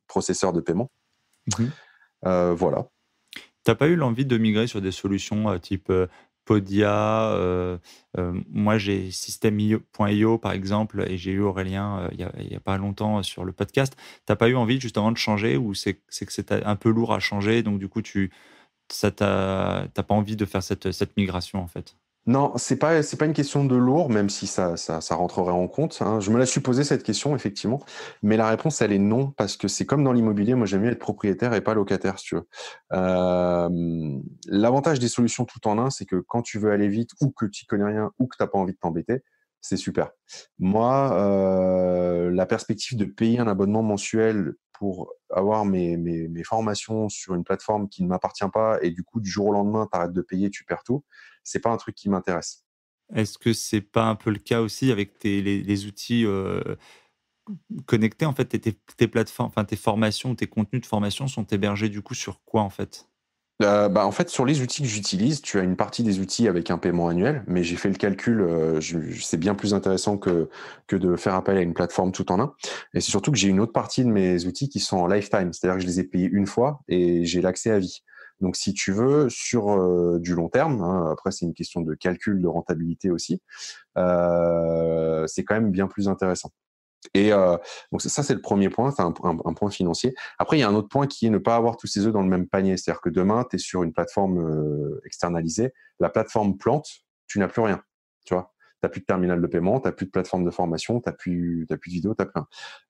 processeurs de paiement. Mmh voilà. T'as pas eu l'envie de migrer sur des solutions euh, type euh, Podia. Euh, moi, j'ai système.io, par exemple, et j'ai eu Aurélien il n'y a, pas longtemps sur le podcast. T'as pas eu envie justement de changer ou c'est que c'est un peu lourd à changer, donc du coup, tu n'as pas envie de faire cette migration en fait non, c'est pas c'est pas une question de lourd, même si ça rentrerait en compte. Hein. Je me la suis posée cette question effectivement, mais la réponse elle est non parce que c'est comme dans l'immobilier. Moi j'aime mieux être propriétaire et pas locataire, si tu veux. Euh, l'avantage des solutions tout en un, c'est que quand tu veux aller vite ou que tu connais rien ou que n'as pas envie de t'embêter, c'est super. Moi, euh, la perspective de payer un abonnement mensuel pour avoir mes, formations sur une plateforme qui ne m'appartient pas et du coup, du jour au lendemain, tu arrêtes de payer, tu perds tout, c'est pas un truc qui m'intéresse. Est-ce que c'est pas un peu le cas aussi avec tes, les, outils euh, connectés En fait, tes, tes, plateformes, enfin, tes formations, tes contenus de formation sont hébergés du coup sur quoi en fait euh, bah, en fait, sur les outils que j'utilise, tu as une partie des outils avec un paiement annuel, mais j'ai fait le calcul, euh, c'est bien plus intéressant que, de faire appel à une plateforme tout en un. Et c'est surtout que j'ai une autre partie de mes outils qui sont en lifetime, c'est-à-dire que je les ai payés une fois et j'ai l'accès à vie. Donc, si tu veux, sur euh, du long terme, hein, après c'est une question de calcul, de rentabilité aussi, c'est quand même bien plus intéressant. Et euh, donc ça, c'est le premier point, c'est un, point financier. Après, il y a un autre point qui est ne pas avoir tous ses œufs dans le même panier. C'est-à-dire que demain, tu es sur une plateforme euh, externalisée, la plateforme plante, tu n'as plus rien. Tu vois T'as plus de terminal de paiement, tu n'as plus de plateforme de formation, t'as plus, plus de vidéo, t'as plus.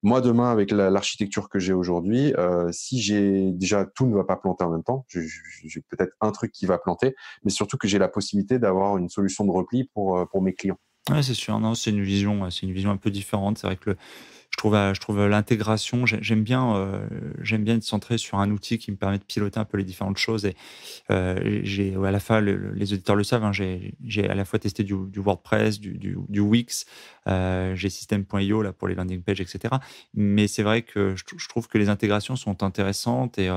Moi, demain, avec l'architecture que j'ai aujourd'hui, euh, si j'ai déjà tout ne va pas planter en même temps, j'ai peut-être un truc qui va planter, mais surtout que j'ai la possibilité d'avoir une solution de repli pour euh, pour mes clients. Ouais c'est sûr. Non, c'est une vision, c'est une vision un peu différente. C'est vrai que je trouve, euh, je trouve euh, l'intégration. J'aime bien, euh, j'aime bien être centré sur un outil qui me permet de piloter un peu les différentes choses. Et j'ai à la fin, les auditeurs le savent. Hein, j'ai à la fois testé du, du WordPress, du, du, Wix, j'ai System.io là pour les landing pages, etc. Mais c'est vrai que je, je, trouve que les intégrations sont intéressantes et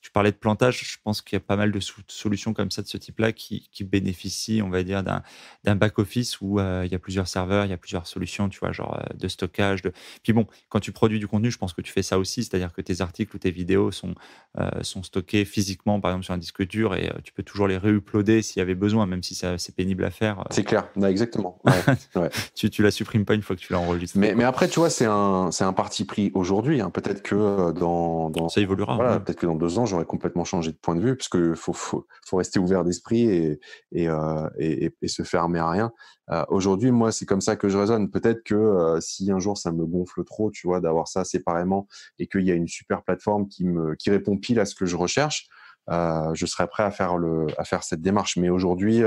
tu parlais de plantage, je pense qu'il y a pas mal de solutions comme ça de ce type-là qui, bénéficient, on va dire, d'un back-office où euh, il y a plusieurs serveurs, il y a plusieurs solutions, tu vois, genre euh, de stockage. De... Puis bon, quand tu produis du contenu, je pense que tu fais ça aussi, c'est-à-dire que tes articles ou tes vidéos sont, euh, sont stockés physiquement, par exemple, sur un disque dur et tu peux toujours les réuploader s'il y avait besoin, même si c'est pénible à faire. C'est clair, exactement. tu, ne la supprimes pas une fois que tu l'as enregistrée. Mais, mais, après, tu vois, c'est un, un parti pris aujourd'hui. Hein. Peut-être que dans, Ça évoluera. Voilà, Peut-être que deux ans, j'aurais complètement changé de point de vue, parce qu'il faut, faut, faut, rester ouvert d'esprit et, et, euh, et, se fermer à rien. Euh, aujourd'hui, moi, c'est comme ça que je raisonne. Peut-être que euh, si un jour ça me gonfle trop, tu vois, d'avoir ça séparément et qu'il y a une super plateforme qui, me, qui répond pile à ce que je recherche, je serais prêt à faire, le, à faire cette démarche. Mais aujourd'hui,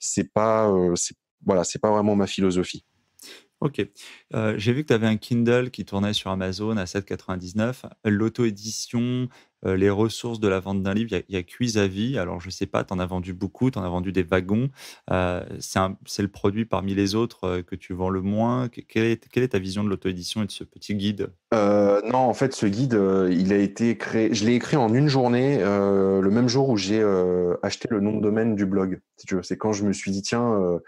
c'est pas, voilà, c'est pas vraiment ma philosophie. Ok. J'ai vu que tu avais un Kindle qui tournait sur Amazon à 7,99. L'auto-édition, euh, les ressources de la vente d'un livre. Il y, a, à Alors, je ne sais pas, tu en as vendu beaucoup, tu en as vendu des wagons. Euh, c'est le produit parmi les autres euh, que tu vends le moins. Quelle est, ta vision de l'auto-édition et de ce petit guide Non, en fait, ce guide, il a été créé. Je l'ai écrit en une journée, le même jour où j'ai acheté le nom de domaine du blog. c'est quand je me suis dit, tiens.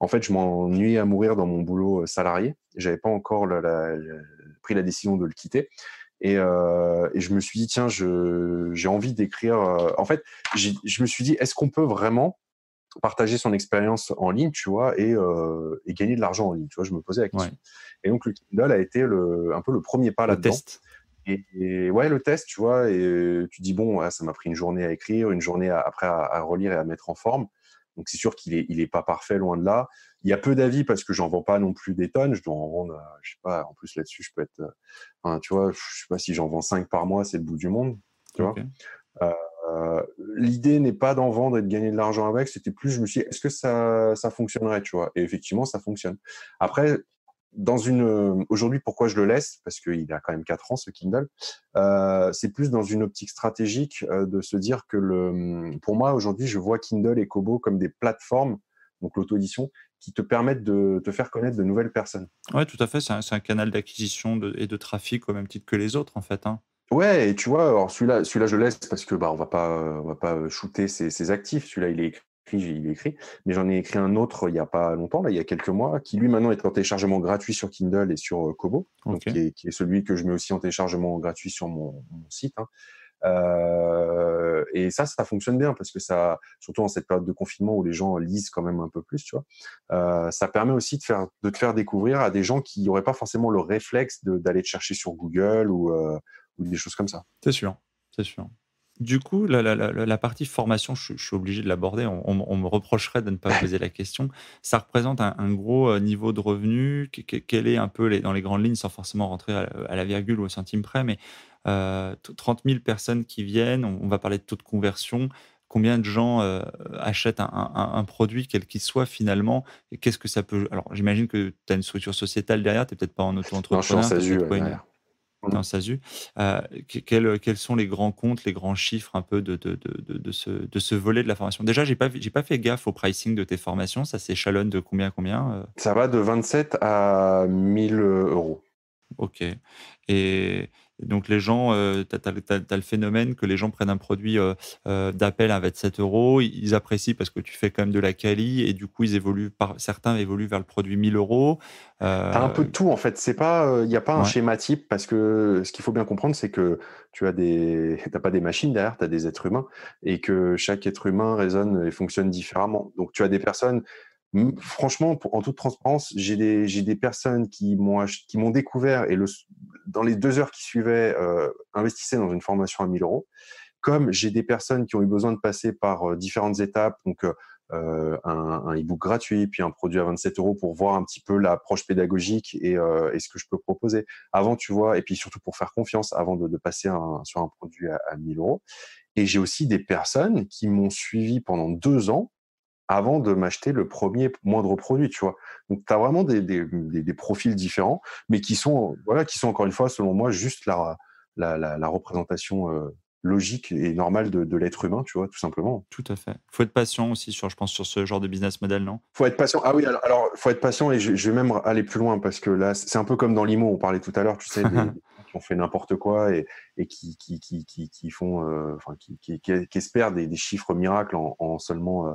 En fait, je m'ennuie à mourir dans mon boulot salarié. n'avais pas encore pris la décision de le quitter. Euh, et, je me suis dit, tiens, j'ai envie d'écrire. Euh, en fait, je me suis dit, est-ce qu'on peut vraiment partager son expérience en ligne, tu vois, et, euh, gagner de l'argent en ligne, tu vois, je me posais la question. Et donc, le Kindle a été un peu le premier pas là-dedans. test. Et, ouais, le test, tu vois, et tu dis, bon, ah, ça m'a pris une journée à écrire, une journée après à, relire et à mettre en forme. Donc c'est sûr qu'il n'est il est pas parfait, loin de là. Il y a peu d'avis parce que j'en vends pas non plus des tonnes. Je dois en vendre, euh, je sais pas, en plus là-dessus, je peux être, euh, tu vois, je sais pas si j'en vends 5 par mois, c'est le bout du monde. Euh, l'idée n'est pas d'en vendre et de gagner de l'argent avec, c'était plus, je me suis dit, est-ce que ça, ça fonctionnerait, tu vois Et effectivement, ça fonctionne. Après, euh, aujourd'hui pourquoi je le laisse parce qu'il a quand même 4 ans ce Kindle euh, c'est plus dans une optique stratégique euh, de se dire que le hum, pour moi aujourd'hui je vois Kindle et Kobo comme des plateformes donc l'auto-édition qui te permettent de te faire connaître de nouvelles personnes ouais tout à fait c'est un, canal d'acquisition et de trafic au même titre que les autres en fait hein. Ouais, et tu vois, alors celui-là, celui-là je laisse parce que bah on va pas, on va pas shooter ses, ses actifs. Celui-là, il est écrit, j'ai écrit, mais j'en ai écrit un autre il n'y a pas longtemps, là, il y a quelques mois, qui lui maintenant est en téléchargement gratuit sur Kindle et sur euh, Kobo, qui, est, celui que je mets aussi en téléchargement gratuit sur mon, site. Hein. Euh, et ça, ça fonctionne bien parce que ça, surtout en cette période de confinement où les gens lisent quand même un peu plus, tu vois, euh, ça permet aussi de, faire, de te faire découvrir à des gens qui n'auraient pas forcément le réflexe d'aller te chercher sur Google ou, ou des choses comme ça. C'est sûr, c'est sûr du coup, la, partie formation, je, suis obligé de l'aborder. On, me reprocherait de ne pas poser la question. Ça représente un, gros euh, niveau de revenu. Quel est un peu, dans les grandes lignes, sans forcément rentrer à, la virgule ou au centime près, mais 30 euh, 000 personnes qui viennent, on, va parler de taux de conversion. Combien de gens euh, achètent un, produit, quel qu'il soit, finalement Qu'est-ce que ça peut. Alors, j'imagine que tu as une structure sociétale derrière, tu n'es peut-être pas en auto-entrepreneur. Mmh. dans SASU. Euh, euh, quels, sont les grands comptes, les grands chiffres un peu de, de, de, de ce, volet de la formation Déjà, je n'ai pas, pas fait gaffe au pricing de tes formations. Ça s'échalonne de combien à combien euh Ça va de 27 à 1000 euros. Ok. Et, donc, les gens, euh, tu as, le phénomène que les gens prennent un produit euh, euh, d'appel à 27 euros, ils apprécient parce que tu fais quand même de la qualité et du coup, ils évoluent certains évoluent vers le produit 1000 euros. Tu un peu de tout en fait. Il n'y a pas un schéma type parce que ce qu'il faut bien comprendre, c'est que tu as des, pas des machines derrière, tu as des êtres humains et que chaque être humain résonne et fonctionne différemment. Donc, tu as des personnes franchement, en toute transparence, j'ai des, des, personnes qui m'ont, qui m'ont découvert et le, dans les deux heures qui suivaient, euh, investissaient dans une formation à 1000 euros. Comme j'ai des personnes qui ont eu besoin de passer par euh, différentes étapes, donc euh, euh, un, un e-book gratuit, puis un produit à 27 euros pour voir un petit peu l'approche pédagogique et, ce que je peux proposer avant, tu vois, et puis surtout pour faire confiance avant de, passer un, sur un produit à, à 1000 euros. Et j'ai aussi des personnes qui m'ont suivi pendant deux ans avant de m'acheter le premier moindre produit, tu vois. Donc, tu as vraiment des, des, profils différents, mais qui sont, voilà, qui sont encore une fois, selon moi, juste la, la, représentation euh, logique et normale de, l'être humain, tu vois, tout simplement. Tout à fait. Faut être patient aussi, sur, je pense, sur ce genre de business model, non Faut être patient. Ah oui, alors, alors faut être patient et je, vais même aller plus loin parce que là, c'est un peu comme dans l'IMO, on parlait tout à l'heure, tu sais, on fait n'importe quoi et, et qui, qui, qui, qui, qui font, euh, enfin, qui, qui, qui, espèrent des, chiffres miracles en, seulement euh,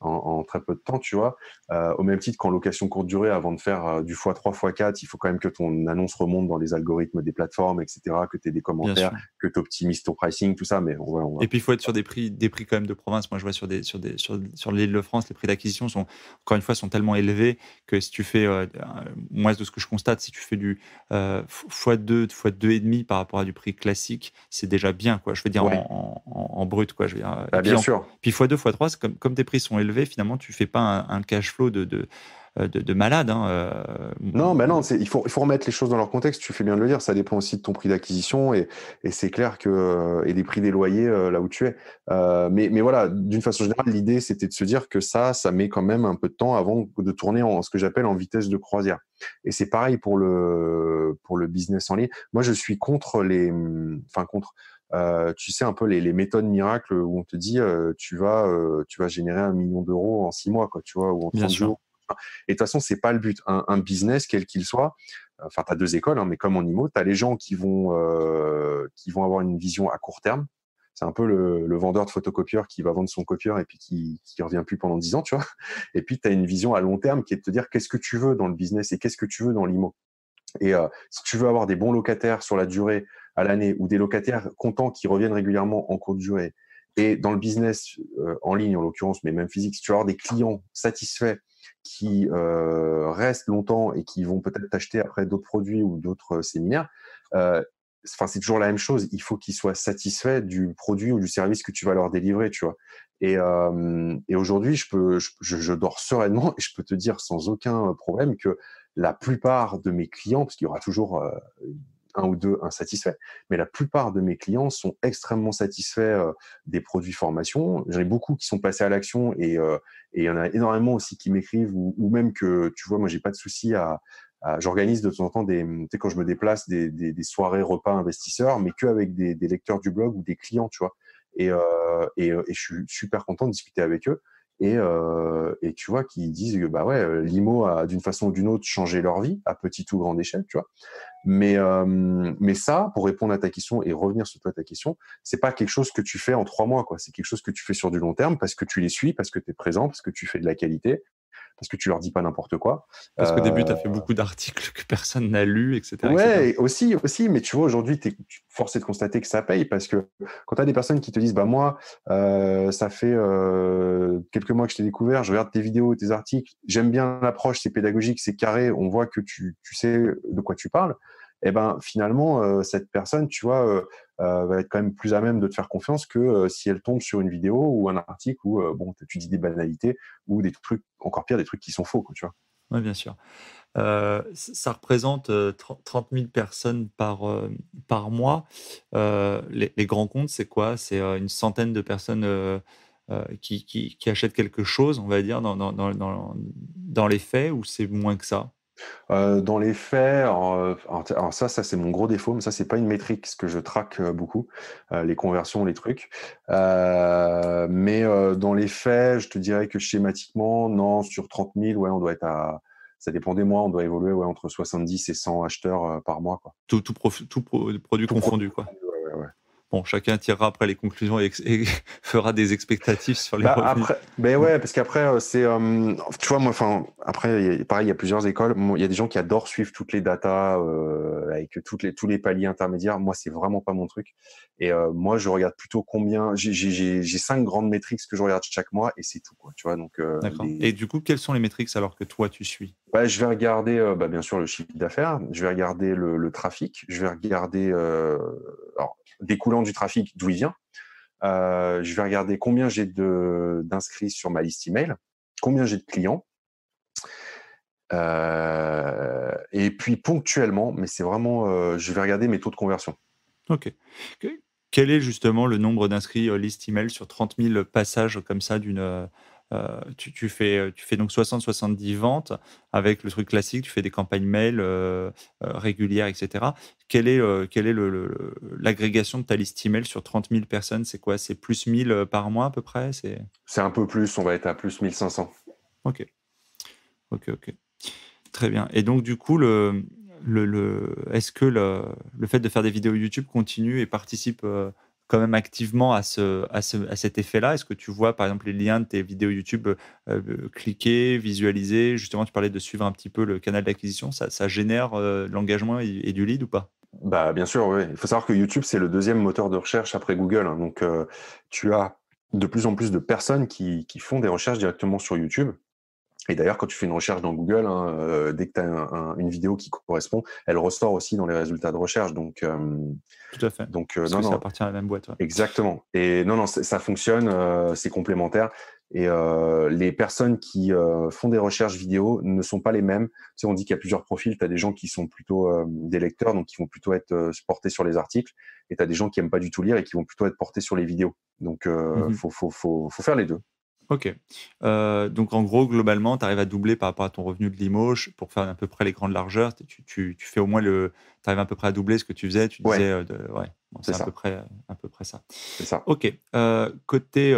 en, très peu de temps, tu vois. Euh, au même titre qu'en location courte durée, avant de faire du x3, x4, il faut quand même que ton annonce remonte dans les algorithmes des plateformes, etc., que tu aies des commentaires, que tu optimises ton pricing, tout ça. Mais Et puis, il faut être sur des prix, des prix quand même de province. Moi, je vois sur, des, sur, des, sur, l'île de France, les prix d'acquisition sont, encore une fois, sont tellement élevés que si tu fais, moins moi, de ce que je constate, si tu fais du x2, x2,5 par rapport à du prix classique, c'est déjà bien, quoi. Je veux dire, en, brut, quoi. Je bah, bien sûr. puis x 2 fois 3 comme, comme tes prix sont élevés, finalement, tu fais pas un, un cash flow de, de euh, de, de malade. Hein, euh, non, mais non, il faut, il faut remettre les choses dans leur contexte. Tu fais bien de le dire. Ça dépend aussi de ton prix d'acquisition et, c'est clair que euh, et des prix des loyers là où tu es. mais, mais voilà, d'une façon générale, l'idée c'était de se dire que ça, ça met quand même un peu de temps avant de tourner en ce que j'appelle en vitesse de croisière. Et c'est pareil pour le pour le business en ligne. Moi, je suis contre les, mm, enfin contre. tu sais un peu les, les, méthodes miracles où on te dit tu vas tu vas générer un million d'euros en six mois quoi tu vois ou en 30 jours et de toute façon, c'est pas le but. Un, business, quel qu'il soit, enfin, tu as deux écoles, hein, mais comme en IMO, tu as les gens qui vont, euh, qui vont avoir une vision à court terme. C'est un peu le, vendeur de photocopieur qui va vendre son copieur et puis qui ne revient plus pendant 10 ans, tu vois. Et puis, tu as une vision à long terme qui est de te dire qu'est-ce que tu veux dans le business et qu'est-ce que tu veux dans l'IMO. Et euh, si tu veux avoir des bons locataires sur la durée à l'année ou des locataires contents qui reviennent régulièrement en courte durée, et dans le business euh, en ligne en l'occurrence, mais même physique, si tu veux avoir des clients satisfaits qui euh, restent longtemps et qui vont peut-être acheter après d'autres produits ou d'autres euh, séminaires, euh, Enfin, c'est toujours la même chose. Il faut qu'ils soient satisfaits du produit ou du service que tu vas leur délivrer, tu vois. Et, aujourd'hui, je peux, je, dors sereinement et je peux te dire sans aucun problème que la plupart de mes clients, parce qu'il y aura toujours un ou deux insatisfaits. Mais la plupart de mes clients sont extrêmement satisfaits euh, des produits formation. J'en ai beaucoup qui sont passés à l'action et euh, il y en a énormément aussi qui m'écrivent ou, même que, tu vois, moi, j'ai pas de souci à, J'organise de temps en temps des, quand je me déplace, des, soirées repas investisseurs, mais qu'avec des, des lecteurs du blog ou des clients, tu vois. et, euh, je suis super content de discuter avec eux. Et, euh, tu vois qu'ils disent que bah ouais, euh, l'IMO a d'une façon ou d'une autre changé leur vie à petite ou grande échelle, tu vois. Mais euh, mais ça, pour répondre à ta question et revenir sur toi ta question, c'est pas quelque chose que tu fais en trois mois quoi. C'est quelque chose que tu fais sur du long terme parce que tu les suis, parce que tu es présent, parce que tu fais de la qualité parce que tu leur dis pas n'importe quoi. Parce qu'au début, tu as fait euh, beaucoup d'articles que personne n'a lu etc. Ouais, aussi, aussi. Mais tu vois, aujourd'hui, tu es forcé de constater que ça paye parce que quand tu as des personnes qui te disent, bah moi, euh, ça fait euh, quelques mois que je t'ai découvert, je regarde tes vidéos, tes articles, j'aime bien l'approche, c'est pédagogique, c'est carré, on voit que tu, tu sais de quoi tu parles. Eh ben finalement euh, cette personne, tu vois, euh, euh, va être quand même plus à même de te faire confiance que si elle tombe sur une vidéo ou un article où bon, tu dis des banalités ou des trucs encore pire, des trucs qui sont faux, tu vois. Oui, bien sûr. ça représente 30 000 personnes par, par mois. Les, grands comptes, c'est quoi C'est une centaine de personnes qui, achètent quelque chose, on va dire, dans, dans, dans les faits, ou c'est moins que ça euh, dans les faits, ça, ça c'est mon gros défaut, mais ça c'est pas une métrique ce que je traque euh, beaucoup, euh, les conversions, les trucs. mais dans les faits, je te dirais que schématiquement, non, sur 30 000, ouais, on doit être à, ça dépend des mois, on doit évoluer ouais, entre 70 et 100 acheteurs par mois, quoi. Tout, produit confondu, quoi. Bon, chacun tirera après les conclusions et, fera des expectatives sur les bah, Après, ben ouais, parce qu'après, euh, c'est, euh, tu vois, moi, enfin, après, pareil, il y a plusieurs écoles. Il y a des gens qui adorent suivre toutes les datas euh, avec toutes les, tous les paliers intermédiaires. Moi, c'est vraiment pas mon truc. Et moi, je regarde plutôt combien. J'ai cinq grandes métriques que je regarde chaque mois et c'est tout, quoi. Tu vois, donc. D'accord. Et du coup, quelles sont les métriques alors que toi, tu suis bah, je vais regarder, bah, bien sûr, le chiffre d'affaires. Je vais regarder le, le, trafic. Je vais regarder. alors, découlant du trafic d'où il vient. Euh, je vais regarder combien j'ai d'inscrits sur ma liste email, combien j'ai de clients. Euh, et puis ponctuellement, mais c'est vraiment, euh, je vais regarder mes taux de conversion. Ok. Quel est justement le nombre d'inscrits liste email sur 30 000 passages comme ça d'une euh, tu, fais, euh, tu fais donc 60-70 ventes avec le truc classique, tu fais des campagnes mail euh, régulières, etc. Quelle est, est l'agrégation de ta liste email sur 30 000 personnes C'est quoi C'est plus 1000 par mois à peu près C'est un peu plus, on va être à plus 1500. Ok. Ok, ok. Très bien. Et donc, du coup, le, est-ce que le, fait de faire des vidéos YouTube continue et participe quand même activement à, ce, cet effet-là Est-ce que tu vois, par exemple, les liens de tes vidéos YouTube euh, euh, cliquer, visualiser Justement, tu parlais de suivre un petit peu le canal d'acquisition. Ça, génère euh, l'engagement et, du lead ou pas bah, Bien sûr, oui. Il faut savoir que YouTube, c'est le deuxième moteur de recherche après Google. Hein. Donc, tu as de plus en plus de personnes qui font des recherches directement sur YouTube. Et d'ailleurs, quand tu fais une recherche dans Google, hein, euh, dès que tu as une vidéo qui correspond, elle ressort aussi dans les résultats de recherche. Donc, euh, Tout à fait. Donc, euh, ça appartient à la même boîte. Exactement. Et non, non, ça fonctionne, c'est complémentaire. Et les personnes qui font des recherches vidéo ne sont pas les mêmes. Tu sais, on dit qu'il y a plusieurs profils. Tu as des gens qui sont plutôt des lecteurs, donc qui vont plutôt être portés sur les articles. Et tu as des gens qui aiment pas du tout lire et qui vont plutôt être portés sur les vidéos. Donc, il mm-hmm. faut, faut, faut faire les deux. Ok. Euh, donc en gros, globalement, tu arrives à doubler par rapport à ton revenu de Limoges pour faire à peu près les grandes largeurs. Tu, fais au moins le. Tu arrives à peu près à doubler ce que tu faisais. Tu disais. Euh, ouais. c'est à, peu près, à peu près ça. C'est ça. Ok. Euh, côté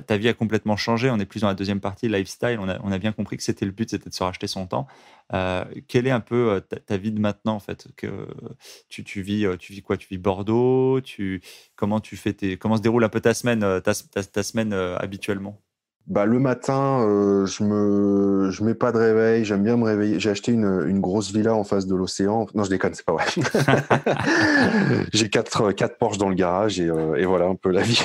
ta, vie a complètement changé. On est plus dans la deuxième partie, lifestyle. On a, bien compris que c'était le but, c'était de se racheter son temps. Euh, quelle est un peu euh, ta, vie de maintenant, en fait que tu, vis, euh, tu vis quoi Tu vis Bordeaux tu, comment, tu fais tes, comment se déroule un peu ta semaine, ta semaine habituellement bah, le matin, euh, je me, je mets pas de réveil. J'aime bien me réveiller. J'ai acheté une, une, grosse villa en face de l'océan. Non, je déconne, c'est pas vrai. J'ai quatre, euh, quatre Porsche dans le garage et, euh, et voilà un peu la vie.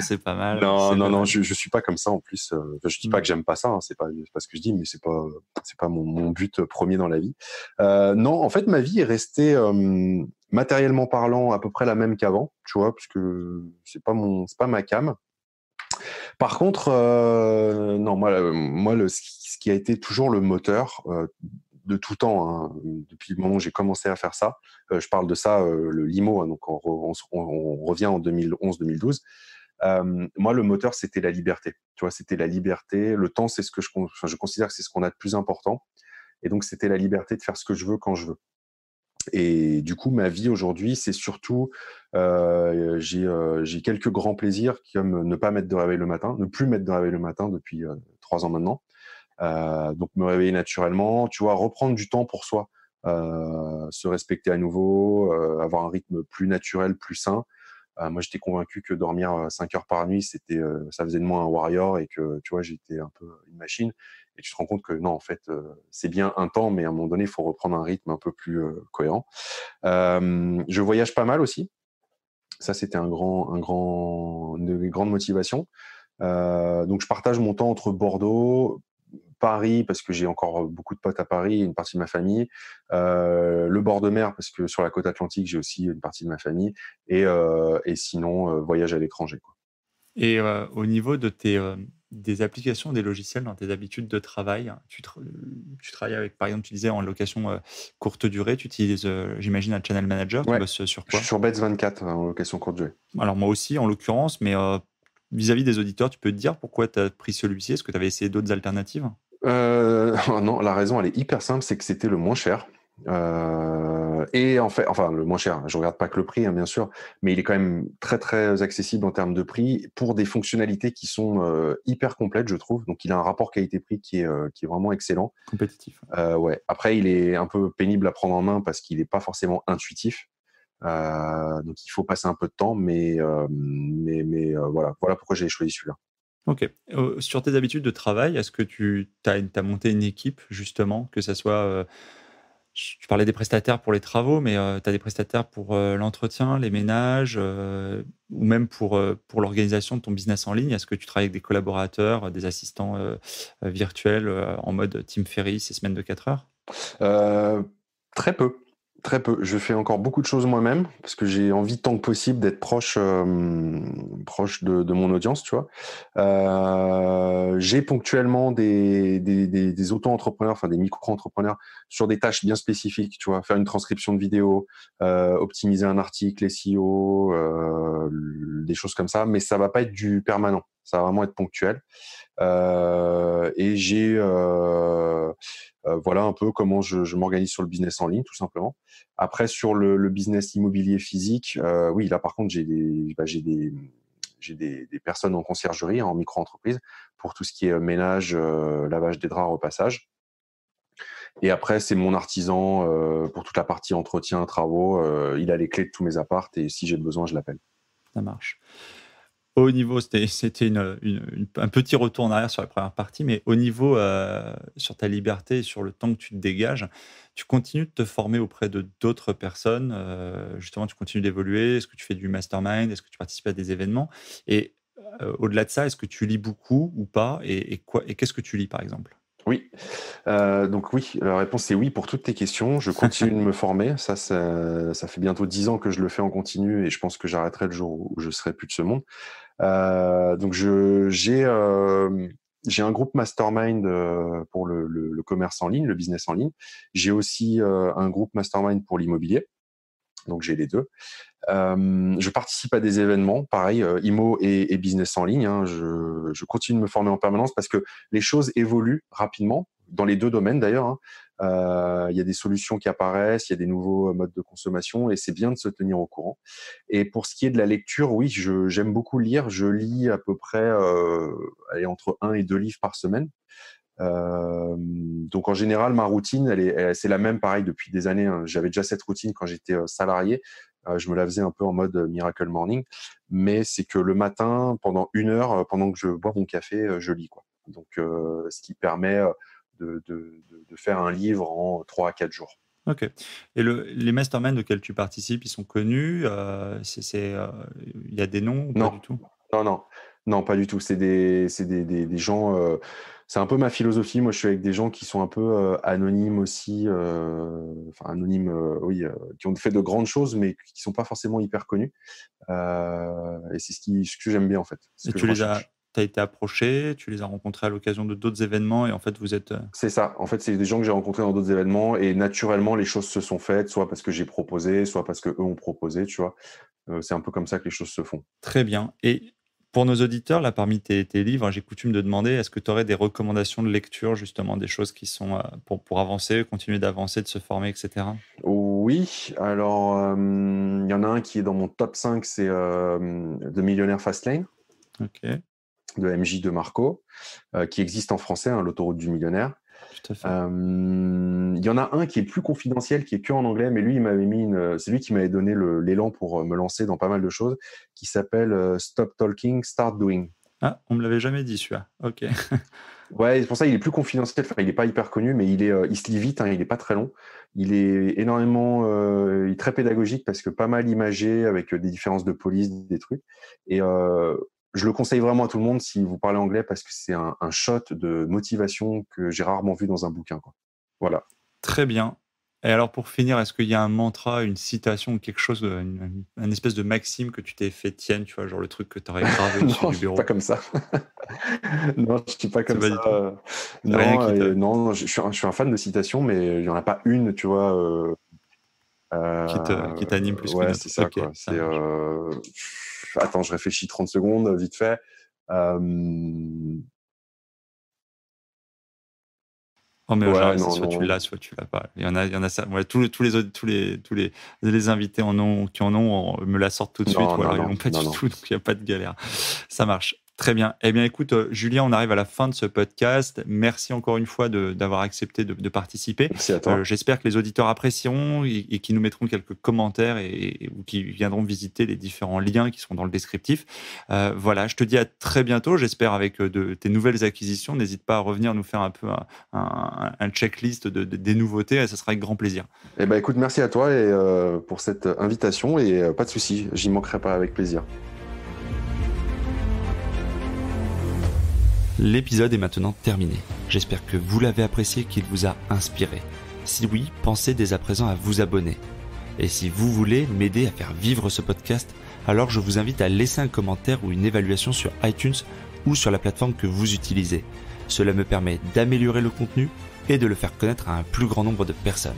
c'est pas mal. Non, non, non, je, ne suis pas comme ça en plus. Je dis pas mm. que j'aime pas ça. Hein, c'est pas, pas ce que je dis, mais c'est pas, c'est pas mon, but premier dans la vie. non, en fait, ma vie est restée matériellement parlant à peu près la même qu'avant. Tu vois, parce que c'est pas mon, c'est pas ma cam. Par contre, euh, non, moi, euh, ce qui a été toujours le moteur euh, de tout temps, hein, depuis le moment où j'ai commencé à faire ça, je parle de ça, le limo, hein, donc on, revient en 2011-2012. moi, le moteur, c'était la liberté. Tu vois, c'était la liberté. Le temps, c'est ce que je, je considère que c'est ce qu'on a de plus important. Et donc, c'était la liberté de faire ce que je veux quand je veux. Et du coup, ma vie aujourd'hui, c'est surtout, euh, euh, j'ai quelques grands plaisirs comme ne pas mettre de réveil le matin, ne plus mettre de réveil le matin depuis euh, trois ans maintenant. donc me réveiller naturellement, tu vois, reprendre du temps pour soi, se respecter à nouveau, avoir un rythme plus naturel, plus sain. moi, j'étais convaincu que dormir 5 heures par nuit, c'était, ça faisait de moi un warrior et que, tu vois, j'étais un peu une machine tu te rends compte que non, en fait, euh, c'est bien un temps, mais à un moment donné, il faut reprendre un rythme un peu plus euh, cohérent. je voyage pas mal aussi. Ça, c'était un grand, un grand, une grande motivation. Euh, donc, je partage mon temps entre Bordeaux, Paris parce que j'ai encore beaucoup de potes à Paris, une partie de ma famille, le bord de mer parce que sur la côte atlantique j'ai aussi une partie de ma famille, et, sinon voyage à l'étranger. Et au niveau de tes des applications, des logiciels dans tes habitudes de travail. Tu, euh, tu travailles avec, par exemple, tu disais en location euh, courte durée, tu utilises, euh, j'imagine, un channel manager. Tu bosses sur quoi Je suis sur Bets 24 hein, en location courte durée. Alors moi aussi, en l'occurrence, mais vis-à-vis -vis des auditeurs, tu peux te dire pourquoi tu as pris celui-ci Est-ce que tu avais essayé d'autres alternatives oh Non, la raison, elle est hyper simple, c'est que c'était le moins cher. Euh, et en fait, enfin, le moins cher, hein, je regarde pas que le prix, hein, bien sûr, mais il est quand même très très accessible en termes de prix pour des fonctionnalités qui sont euh, hyper complètes, je trouve. Donc, il a un rapport qualité-prix qui est euh, vraiment excellent. Compétitif. ouais. Après, il est un peu pénible à prendre en main parce qu'il n'est pas forcément intuitif. donc, il faut passer un peu de temps, mais mais, voilà, voilà pourquoi j'ai choisi celui-là. Ok. sur tes habitudes de travail, est-ce que tu as, as, monté une équipe justement, que ça soit tu parlais des prestataires pour les travaux, mais euh, tu as des prestataires pour euh, l'entretien, les ménages, euh, ou même pour, pour l'organisation de ton business en ligne. Est-ce que tu travailles avec des collaborateurs, des assistants virtuels en mode team Ferry, ces semaines de 4 heures Très peu. Très peu. Je fais encore beaucoup de choses moi-même parce que j'ai envie tant que possible d'être proche, euh, proche de, mon audience, tu vois. Euh, j'ai ponctuellement des, des, auto-entrepreneurs, enfin des micro-entrepreneurs sur des tâches bien spécifiques, tu vois, faire une transcription de vidéo, euh, optimiser un article, SEO, des choses comme ça, mais ça va pas être du permanent. Ça va vraiment être ponctuel. Euh, et j'ai euh, euh, voilà un peu comment je, m'organise sur le business en ligne, tout simplement. Après, sur le, business immobilier physique, oui, là par contre, j'ai des, bah, des, des, personnes en conciergerie, en micro-entreprise, pour tout ce qui est ménage, lavage des draps, repassage. Et après, c'est mon artisan pour toute la partie entretien, travaux. il a les clés de tous mes appartes et si j'ai besoin, je l'appelle. Ça marche au niveau, c'était un petit retour en arrière sur la première partie, mais au niveau euh, sur ta liberté sur le temps que tu te dégages, tu continues de te former auprès de d'autres personnes. Euh, justement, tu continues d'évoluer. Est-ce que tu fais du mastermind Est-ce que tu participes à des événements Et euh, au-delà de ça, est-ce que tu lis beaucoup ou pas Et qu'est-ce que tu lis, par exemple oui, euh, donc oui, la réponse est oui pour toutes tes questions. Je continue de me former. Ça, ça, fait bientôt dix ans que je le fais en continu et je pense que j'arrêterai le jour où je serai plus de ce monde. Euh, donc euh, j'ai un groupe mastermind pour le, commerce en ligne, le business en ligne. J'ai aussi un groupe mastermind pour l'immobilier donc j'ai les deux. Euh, je participe à des événements, pareil, euh, IMO et, business en ligne. Hein. je, continue de me former en permanence parce que les choses évoluent rapidement, dans les deux domaines d'ailleurs. Hein. Euh, il y a des solutions qui apparaissent, il y a des nouveaux modes de consommation et c'est bien de se tenir au courant. Et pour ce qui est de la lecture, oui, j'aime beaucoup lire. Je lis à peu près entre un et deux livres par semaine. Euh, donc en général, ma routine, elle est, c'est la même, pareil depuis des années. Hein. J'avais déjà cette routine quand j'étais euh, salarié. Euh, je me la faisais un peu en mode miracle morning, mais c'est que le matin, pendant une heure, pendant que je bois mon café, je lis quoi. Donc ce qui permet de, faire un livre en 3 à 4 jours. Ok. Et les masterminds auxquels tu participes, ils sont connus c'est, Il y a des noms Non, pas du tout non, non, non, pas du tout. C'est des, des, des gens c'est un peu ma philosophie. Moi, je suis avec des gens qui sont un peu euh, anonymes aussi, euh, enfin anonymes, euh, oui, qui ont fait de grandes choses, mais qui sont pas forcément hyper connus. et c'est ce, ce que j'aime bien en fait. tu les as, as été approché, tu les as rencontrés à l'occasion de d'autres événements, et en fait, vous êtes. C'est ça. En fait, c'est des gens que j'ai rencontrés dans d'autres événements, et naturellement, les choses se sont faites, soit parce que j'ai proposé, soit parce que eux ont proposé, tu vois. c'est un peu comme ça que les choses se font. Très bien. Et pour nos auditeurs, là, parmi tes, livres, hein, j'ai coutume de demander est-ce que tu aurais des recommandations de lecture, justement, des choses qui sont euh, pour, avancer, continuer d'avancer, de se former, etc. Oui, alors euh, il y en a un qui est dans mon top 5, c'est euh, The Millionnaire Fastlane. Ok de MJ de Marco, euh, qui existe en français, hein, l'autoroute du millionnaire. Euh, il y en a un qui est plus confidentiel, qui est que en anglais, mais lui, il m'avait mis une... c'est lui qui m'avait donné l'élan pour euh, me lancer dans pas mal de choses, qui s'appelle euh, Stop Talking, Start Doing. Ah, on me l'avait jamais dit celui-là. Ok. ouais, c'est pour ça il est plus confidentiel. Enfin, il n'est pas hyper connu, mais il est, il se lit vite. Hein, il n'est pas très long. Il est énormément, il très pédagogique parce que pas mal imagé avec des différences de police, des trucs. Et je le conseille vraiment à tout le monde si vous parlez anglais parce que c'est un, shot de motivation que j'ai rarement vu dans un bouquin. Quoi. Voilà. Très bien. Et alors pour finir, est-ce qu'il y a un mantra, une citation, quelque chose, euh, une, espèce de maxime que tu t'es fait tienne, tu vois, genre le truc que tu aurais gravé sur le bureau Non, je suis pas comme ça. non, je suis pas comme ça. non, je, suis un, fan de citations, mais il y en a pas une, tu vois. Euh, qui t'anime plus euh, ouais, que c'est ça. Quoi. C'est attends, je réfléchis 30 secondes, vite fait. Euh, oh mais soit tu l'as, soit tu l'as pas. Il y en a, il y en a ça. tous, les autres, tous les, tous les, les invités en ont, qui en ont, me la sortent tout de suite. Ou alors ils n'ont pas du tout, donc il n'y a pas de galère. Ça marche. Très bien. Eh bien, écoute, euh, Julien, on arrive à la fin de ce podcast. Merci encore une fois d'avoir accepté de, participer. Merci à toi. Euh, j'espère que les auditeurs apprécieront et, qu'ils nous mettront quelques commentaires et, ou qu'ils viendront visiter les différents liens qui sont dans le descriptif. Euh, voilà, je te dis à très bientôt. J'espère avec de, tes nouvelles acquisitions. N'hésite pas à revenir nous faire un peu un, checklist de, des nouveautés. Et ça sera avec grand plaisir. Eh ben, écoute, merci à toi et, pour cette invitation et pas de souci, j'y manquerai pas avec plaisir. L'épisode est maintenant terminé. J'espère que vous l'avez apprécié, qu'il vous a inspiré. Si oui, pensez dès à présent à vous abonner. Et si vous voulez m'aider à faire vivre ce podcast, alors je vous invite à laisser un commentaire ou une évaluation sur iTunes ou sur la plateforme que vous utilisez. Cela me permet d'améliorer le contenu et de le faire connaître à un plus grand nombre de personnes.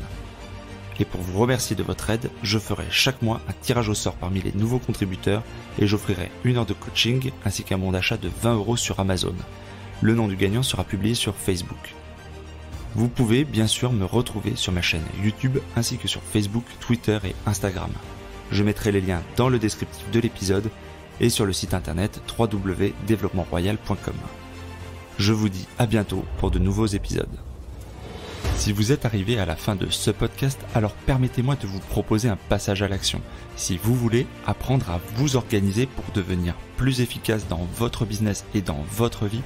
Et pour vous remercier de votre aide, je ferai chaque mois un tirage au sort parmi les nouveaux contributeurs et j'offrirai une heure de coaching ainsi qu'un bon d'achat de 20 euros sur Amazon. Le nom du gagnant sera publié sur Facebook. Vous pouvez bien sûr me retrouver sur ma chaîne YouTube ainsi que sur Facebook, Twitter et Instagram. Je mettrai les liens dans le descriptif de l'épisode et sur le site internet www.developpementroyal.com. Je vous dis à bientôt pour de nouveaux épisodes. Si vous êtes arrivé à la fin de ce podcast, alors permettez-moi de vous proposer un passage à l'action. Si vous voulez apprendre à vous organiser pour devenir plus efficace dans votre business et dans votre vie,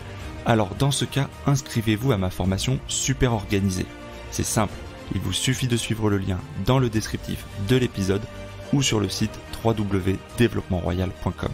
alors dans ce cas, inscrivez-vous à ma formation super organisée. C'est simple, il vous suffit de suivre le lien dans le descriptif de l'épisode ou sur le site www.développementroyal.com.